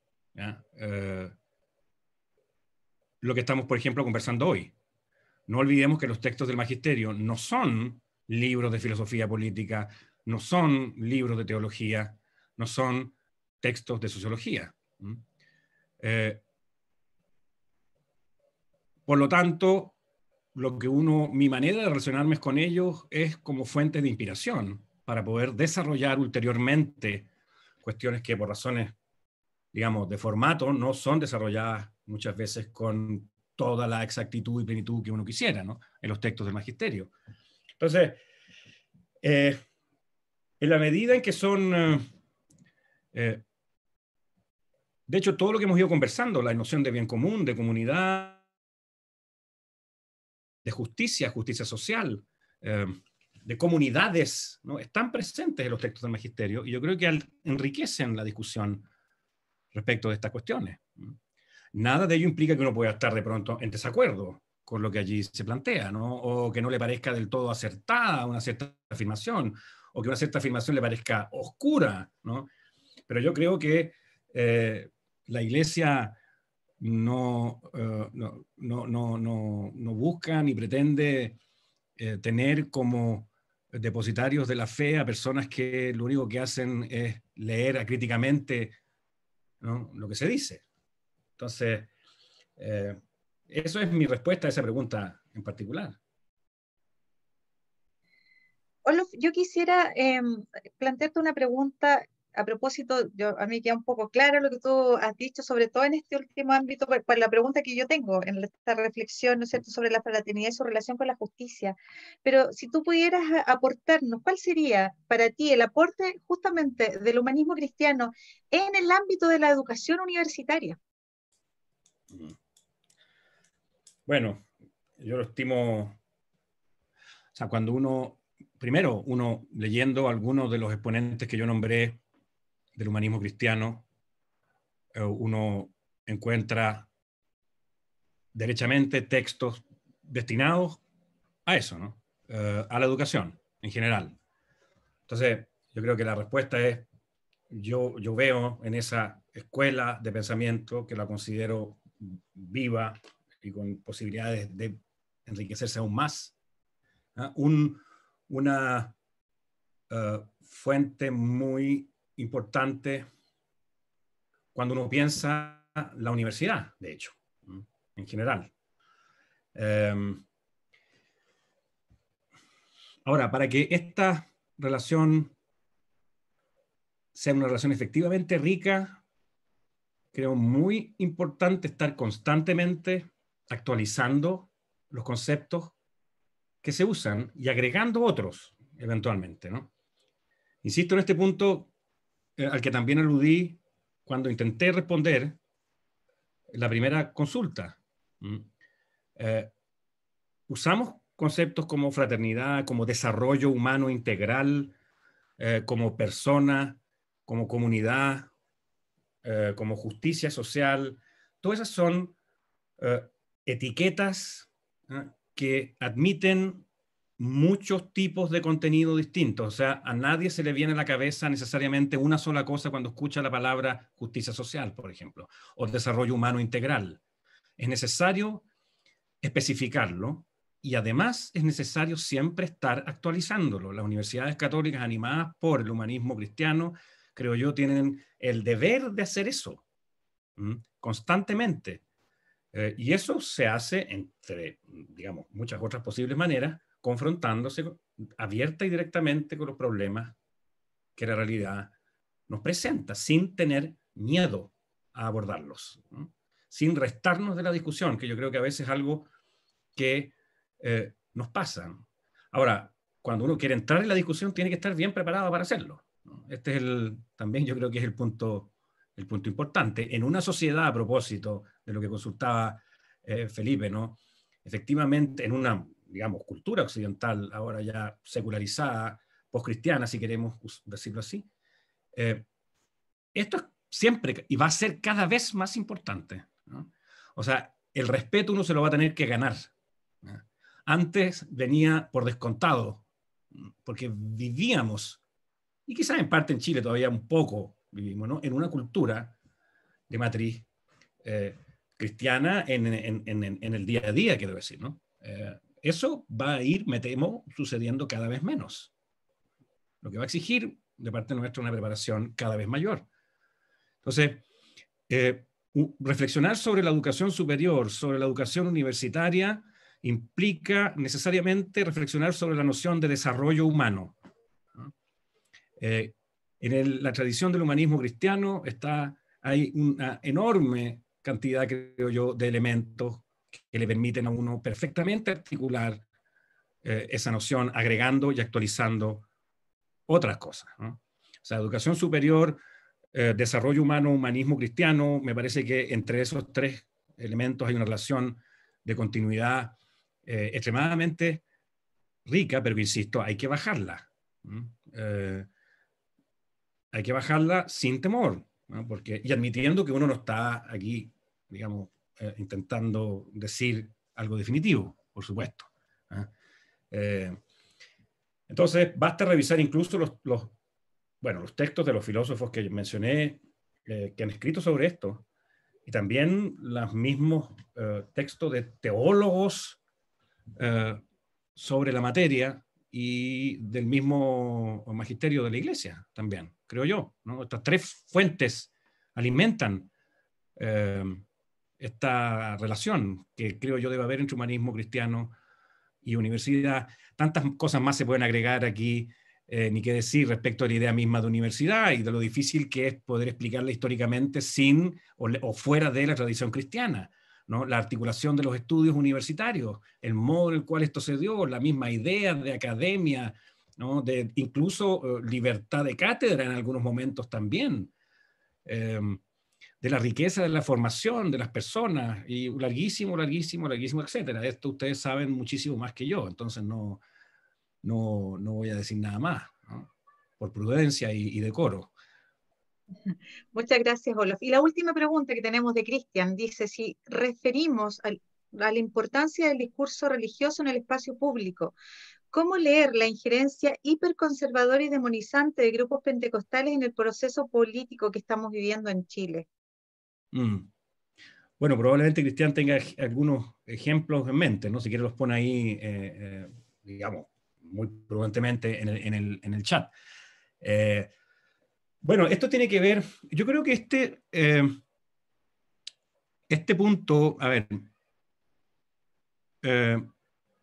S2: lo que estamos, por ejemplo, conversando hoy. No olvidemos que los textos del magisterio no son libros de filosofía política, no son libros de teología, no son textos de sociología. Eh, por lo tanto, lo que uno, mi manera de relacionarme con ellos es como fuente de inspiración para poder desarrollar ulteriormente cuestiones que por razones, digamos, de formato no son desarrolladas muchas veces con toda la exactitud y plenitud que uno quisiera, ¿no? En los textos del magisterio. Entonces, eh, en la medida en que son eh, de hecho, todo lo que hemos ido conversando, la noción de bien común, de comunidad, de justicia, justicia social, eh, de comunidades, ¿no? están presentes en los textos del magisterio y yo creo que enriquecen la discusión respecto de estas cuestiones. Nada de ello implica que uno pueda estar de pronto en desacuerdo con lo que allí se plantea, o que no le parezca del todo acertada una cierta afirmación, o que una cierta afirmación le parezca oscura, pero yo creo que eh, la iglesia eh, no, no, busca ni pretende eh, tener como depositarios de la fe a personas que lo único que hacen es leer críticamente lo que se dice. Entonces, eh, eso es mi respuesta a esa pregunta en particular.
S1: Olof, yo quisiera em, plantearte una pregunta a propósito, a mí queda un poco claro lo que tú has dicho, sobre todo en este último ámbito, para, la pregunta que yo tengo, en esta reflexión, ¿no es cierto?, sobre la fraternidad y su relación con la justicia. Pero si tú pudieras aportarnos, ¿cuál sería para ti el aporte justamente del humanismo cristiano en el ámbito de la educación universitaria?
S2: Bueno, yo lo estimo, o sea, cuando uno, primero, uno leyendo algunos de los exponentes que yo nombré, del humanismo cristiano, eh, uno encuentra derechamente textos destinados a eso, eh, a la educación en general. Entonces, yo creo que la respuesta es, yo, yo veo en esa escuela de pensamiento que la considero viva y con posibilidades de enriquecerse aún más, ¿ah? una eh, fuente muy importante cuando uno piensa la universidad, de hecho, en general. Em, ahora, para que esta relación sea una relación efectivamente rica, creo muy importante estar constantemente actualizando los conceptos que se usan y agregando otros eventualmente. Insisto en este punto eh, al que también aludí cuando intenté responder la primera consulta. Mm. Eh, usamos conceptos como fraternidad, como desarrollo humano integral, eh, como persona, como comunidad, como justicia social. Todas esas son etiquetas que admiten muchos tipos de contenido distintos. O sea, a nadie se le viene a la cabeza necesariamente una sola cosa cuando escucha la palabra justicia social, por ejemplo, o desarrollo humano integral. Es necesario especificarlo y además es necesario siempre estar actualizándolo. Las universidades católicas animadas por el humanismo cristiano, creo yo, tienen el deber de hacer eso constantemente. Eh, y eso se hace entre, digamos, muchas otras posibles maneras, confrontándose abierta y directamente con los problemas que la realidad nos presenta, sin tener miedo a abordarlos, sin restarnos de la discusión, que yo creo que a veces es algo que eh, nos pasa. Ahora, cuando uno quiere entrar en la discusión, tiene que estar bien preparado para hacerlo. Este es el, también yo creo que es el punto, el punto importante. En una sociedad, a propósito de lo que consultaba eh, Felipe, ¿no? efectivamente, en una digamos, cultura occidental, ahora ya secularizada, postcristiana, si queremos decirlo así, eh, esto siempre y va a ser cada vez más importante. O sea, el respeto uno se lo va a tener que ganar. Antes venía por descontado, porque vivíamos, y quizás en parte en Chile todavía un poco vivimos, ¿no? en una cultura de matriz eh, cristiana en, el día a día, quiero decir, ¿no? Eh, eso va a ir, me temo, sucediendo cada vez menos. Lo que va a exigir de parte nuestra una preparación cada vez mayor. Entonces, eh, reflexionar sobre la educación superior, sobre la educación universitaria, implica necesariamente reflexionar sobre la noción de desarrollo humano. Eh, en la tradición del humanismo cristiano está, hay una enorme cantidad, creo yo, de elementos que le permiten a uno perfectamente articular eh, esa noción agregando y actualizando otras cosas. ¿no? O sea, educación superior, eh, desarrollo humano, humanismo cristiano, me parece que entre esos tres elementos hay una relación de continuidad eh, extremadamente rica, pero que insisto, hay que bajarla. hay que bajarla sin temor, Porque, y admitiendo que uno no está aquí, digamos, eh, intentando decir algo definitivo, por supuesto. ¿ah? Eh, entonces, basta revisar incluso los, bueno, los textos de los filósofos que mencioné, eh, que han escrito sobre esto, y también los mismos textos de teólogos sobre la materia y del mismo magisterio de la iglesia también, creo yo. Estas tres fuentes alimentan esta relación que creo yo debe haber entre humanismo cristiano y universidad. Tantas cosas más se pueden agregar aquí, eh, ni qué decir respecto a la idea misma de universidad y de lo difícil que es poder explicarla históricamente sin o, fuera de la tradición cristiana. ¿no? La articulación de los estudios universitarios, el modo en el cual esto se dio, la misma idea de academia, de incluso eh, libertad de cátedra en algunos momentos también. Em, de la riqueza de la formación de las personas y larguísimo, larguísimo, larguísimo, etcétera. Esto ustedes saben muchísimo más que yo, entonces no, no, voy a decir nada más, por prudencia y, decoro.
S1: Muchas gracias, Olof. Y la última pregunta que tenemos de Cristian dice, si referimos a la importancia del discurso religioso en el espacio público, ¿cómo leer la injerencia hiperconservadora y demonizante de grupos pentecostales en el proceso político que estamos viviendo en Chile?
S4: Mm. Bueno,
S2: probablemente Cristian tenga algunos ejemplos en mente, ¿no? Si quiere los pone ahí, eh, eh, digamos, muy prudentemente en el, chat. Eh, bueno, esto tiene que ver, yo creo que este, este punto, a ver.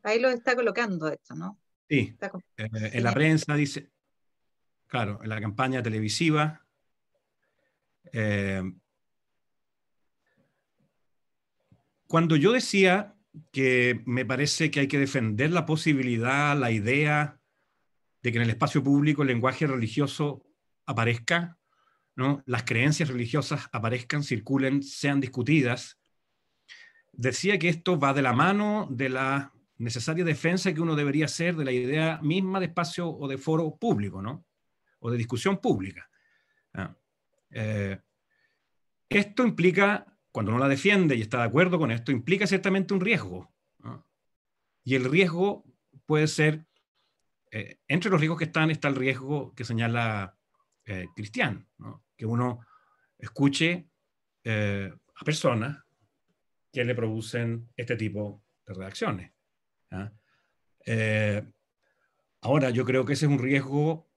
S1: ahí lo está colocando esto, ¿no? Sí, en la prensa
S2: dice, claro, en la campaña televisiva. Cuando yo decía que me parece que hay que defender la posibilidad, la idea de que en el espacio público el lenguaje religioso aparezca, ¿no? las creencias religiosas aparezcan, circulen, sean discutidas, decía que esto va de la mano de la necesaria defensa que uno debería hacer de la idea misma de espacio o de foro público, ¿no? O de discusión pública. Ah, eh, esto implica cuando no la defiende y está de acuerdo con esto, implica ciertamente un riesgo. Y el riesgo puede ser, eh, entre los riesgos que están está el riesgo que señala eh, Cristian, que uno escuche eh, a personas que le producen este tipo de reacciones. ahora, yo creo que ese es un riesgo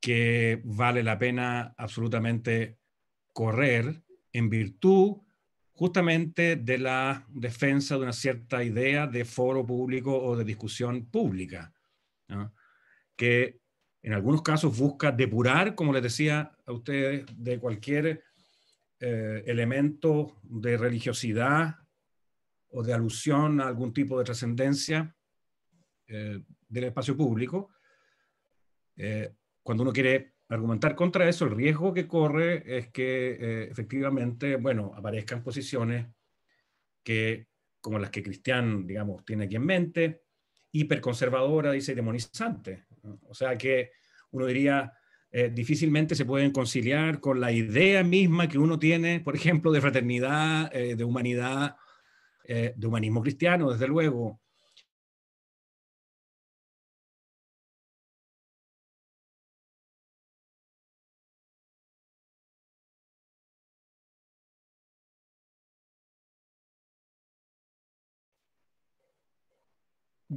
S2: que vale la pena absolutamente correr en virtud justamente de la defensa de una cierta idea de foro público o de discusión pública, que en algunos casos busca depurar, como les decía a ustedes, de cualquier eh, elemento de religiosidad o de alusión a algún tipo de trascendencia eh, del espacio público. Eh, cuando uno quiere argumentar contra eso, el riesgo que corre es que eh, efectivamente, bueno, aparezcan posiciones que, como las que Cristian, digamos, tiene aquí en mente, hiperconservadora, dice, demonizante. O sea que uno diría, eh, difícilmente se pueden conciliar con la idea misma que uno tiene, por ejemplo, de fraternidad, eh, de humanidad, de humanismo cristiano, desde luego,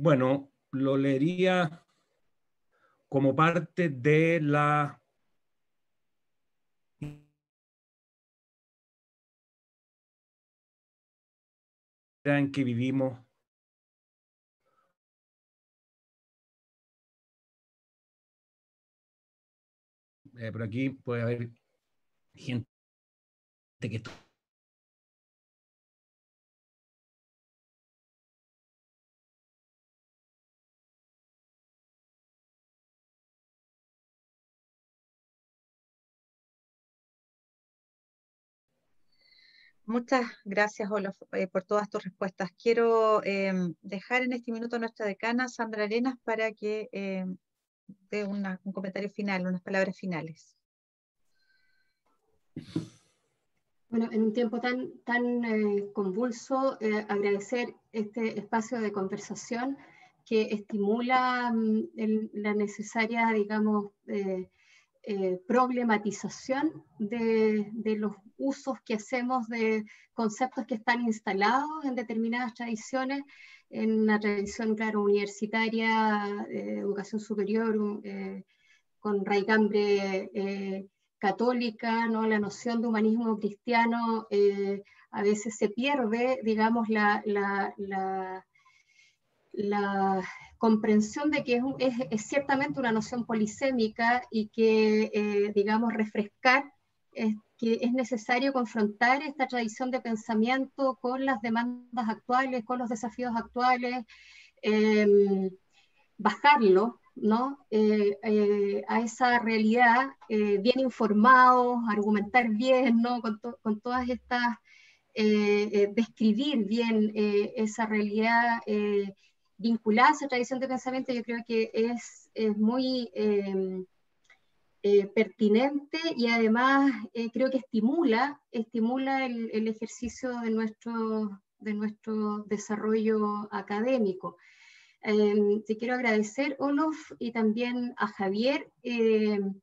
S2: Bueno, lo leería como parte de la
S1: en que vivimos eh, Por aquí puede haber gente que Muchas gracias, Olof, eh, por todas tus respuestas. Quiero em, dejar en este minuto a nuestra decana, Sandra Arenas, para que em, dé un comentario final, unas palabras finales.
S3: Bueno, en un tiempo tan, tan eh, convulso, eh, agradecer este espacio de conversación que estimula mm, la necesaria, digamos, eh, problematización de, de, los usos que hacemos de conceptos que están instalados en determinadas tradiciones, en una tradición, claro, universitaria, eh, educación superior, eh, con raigambre eh, católica, ¿no? la noción de humanismo cristiano, a veces se pierde, digamos, la la comprensión de que es, ciertamente una noción polisémica y que, eh, digamos, refrescar que es necesario confrontar esta tradición de pensamiento con las demandas actuales, con los desafíos actuales, em, bajarlo ¿no? Eh, eh, a esa realidad, bien informado argumentar bien, ¿no? con, con todas estas, describir bien esa realidad vincular a esa tradición de pensamiento, yo creo que es, muy em, eh, pertinente y además eh, creo que estimula, estimula el, ejercicio de nuestro, de nuestro desarrollo académico. Em, te quiero agradecer, Olof, y también a Javier. Em,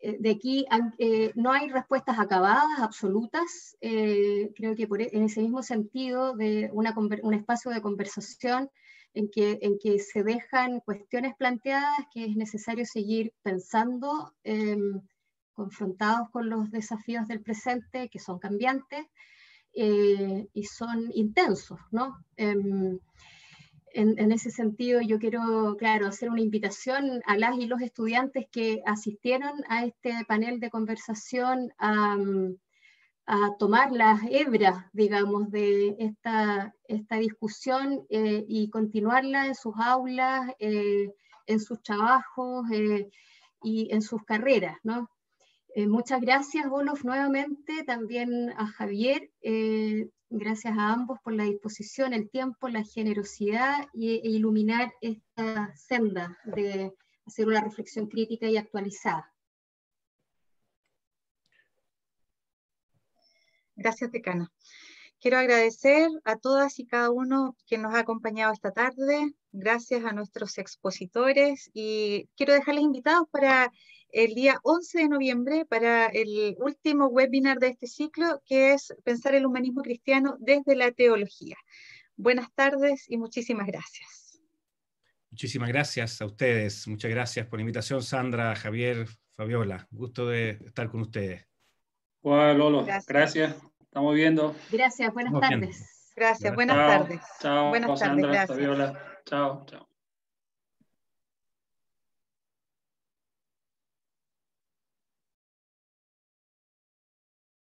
S3: eh, de aquí no hay respuestas acabadas, absolutas. creo que e, en ese mismo sentido de un espacio de conversación en que, en que se dejan cuestiones planteadas que es necesario seguir pensando, em, confrontados con los desafíos del presente, que son cambiantes eh, y son intensos, ¿no? Em, en, ese sentido, yo quiero, claro, hacer una invitación a las y los estudiantes que asistieron a este panel de conversación a, a tomar las hebras, digamos, de esta, esta discusión eh, y continuarla en sus aulas, eh, en sus trabajos eh, y en sus carreras. muchas gracias, Olof, nuevamente, también a Javier, gracias a ambos por la disposición, el tiempo, la generosidad e iluminar esta senda de hacer una reflexión crítica y actualizada. Gracias, decana.
S1: Quiero agradecer a todas y cada uno que nos ha acompañado esta tarde. Gracias a nuestros expositores y quiero dejarles invitados para el día 11 de noviembre para el último webinar de este ciclo, que es Pensar el Humanismo Cristiano desde la Teología. Buenas tardes y muchísimas gracias.
S2: Muchísimas gracias a ustedes. Muchas gracias por la invitación, Sandra, Javier, Fabiola. Gusto de
S4: estar con ustedes. Gracias. Estamos viendo. Gracias. Buenas tardes.
S1: Gracias. Buenas tardes. Buenas tardes.
S4: Chao.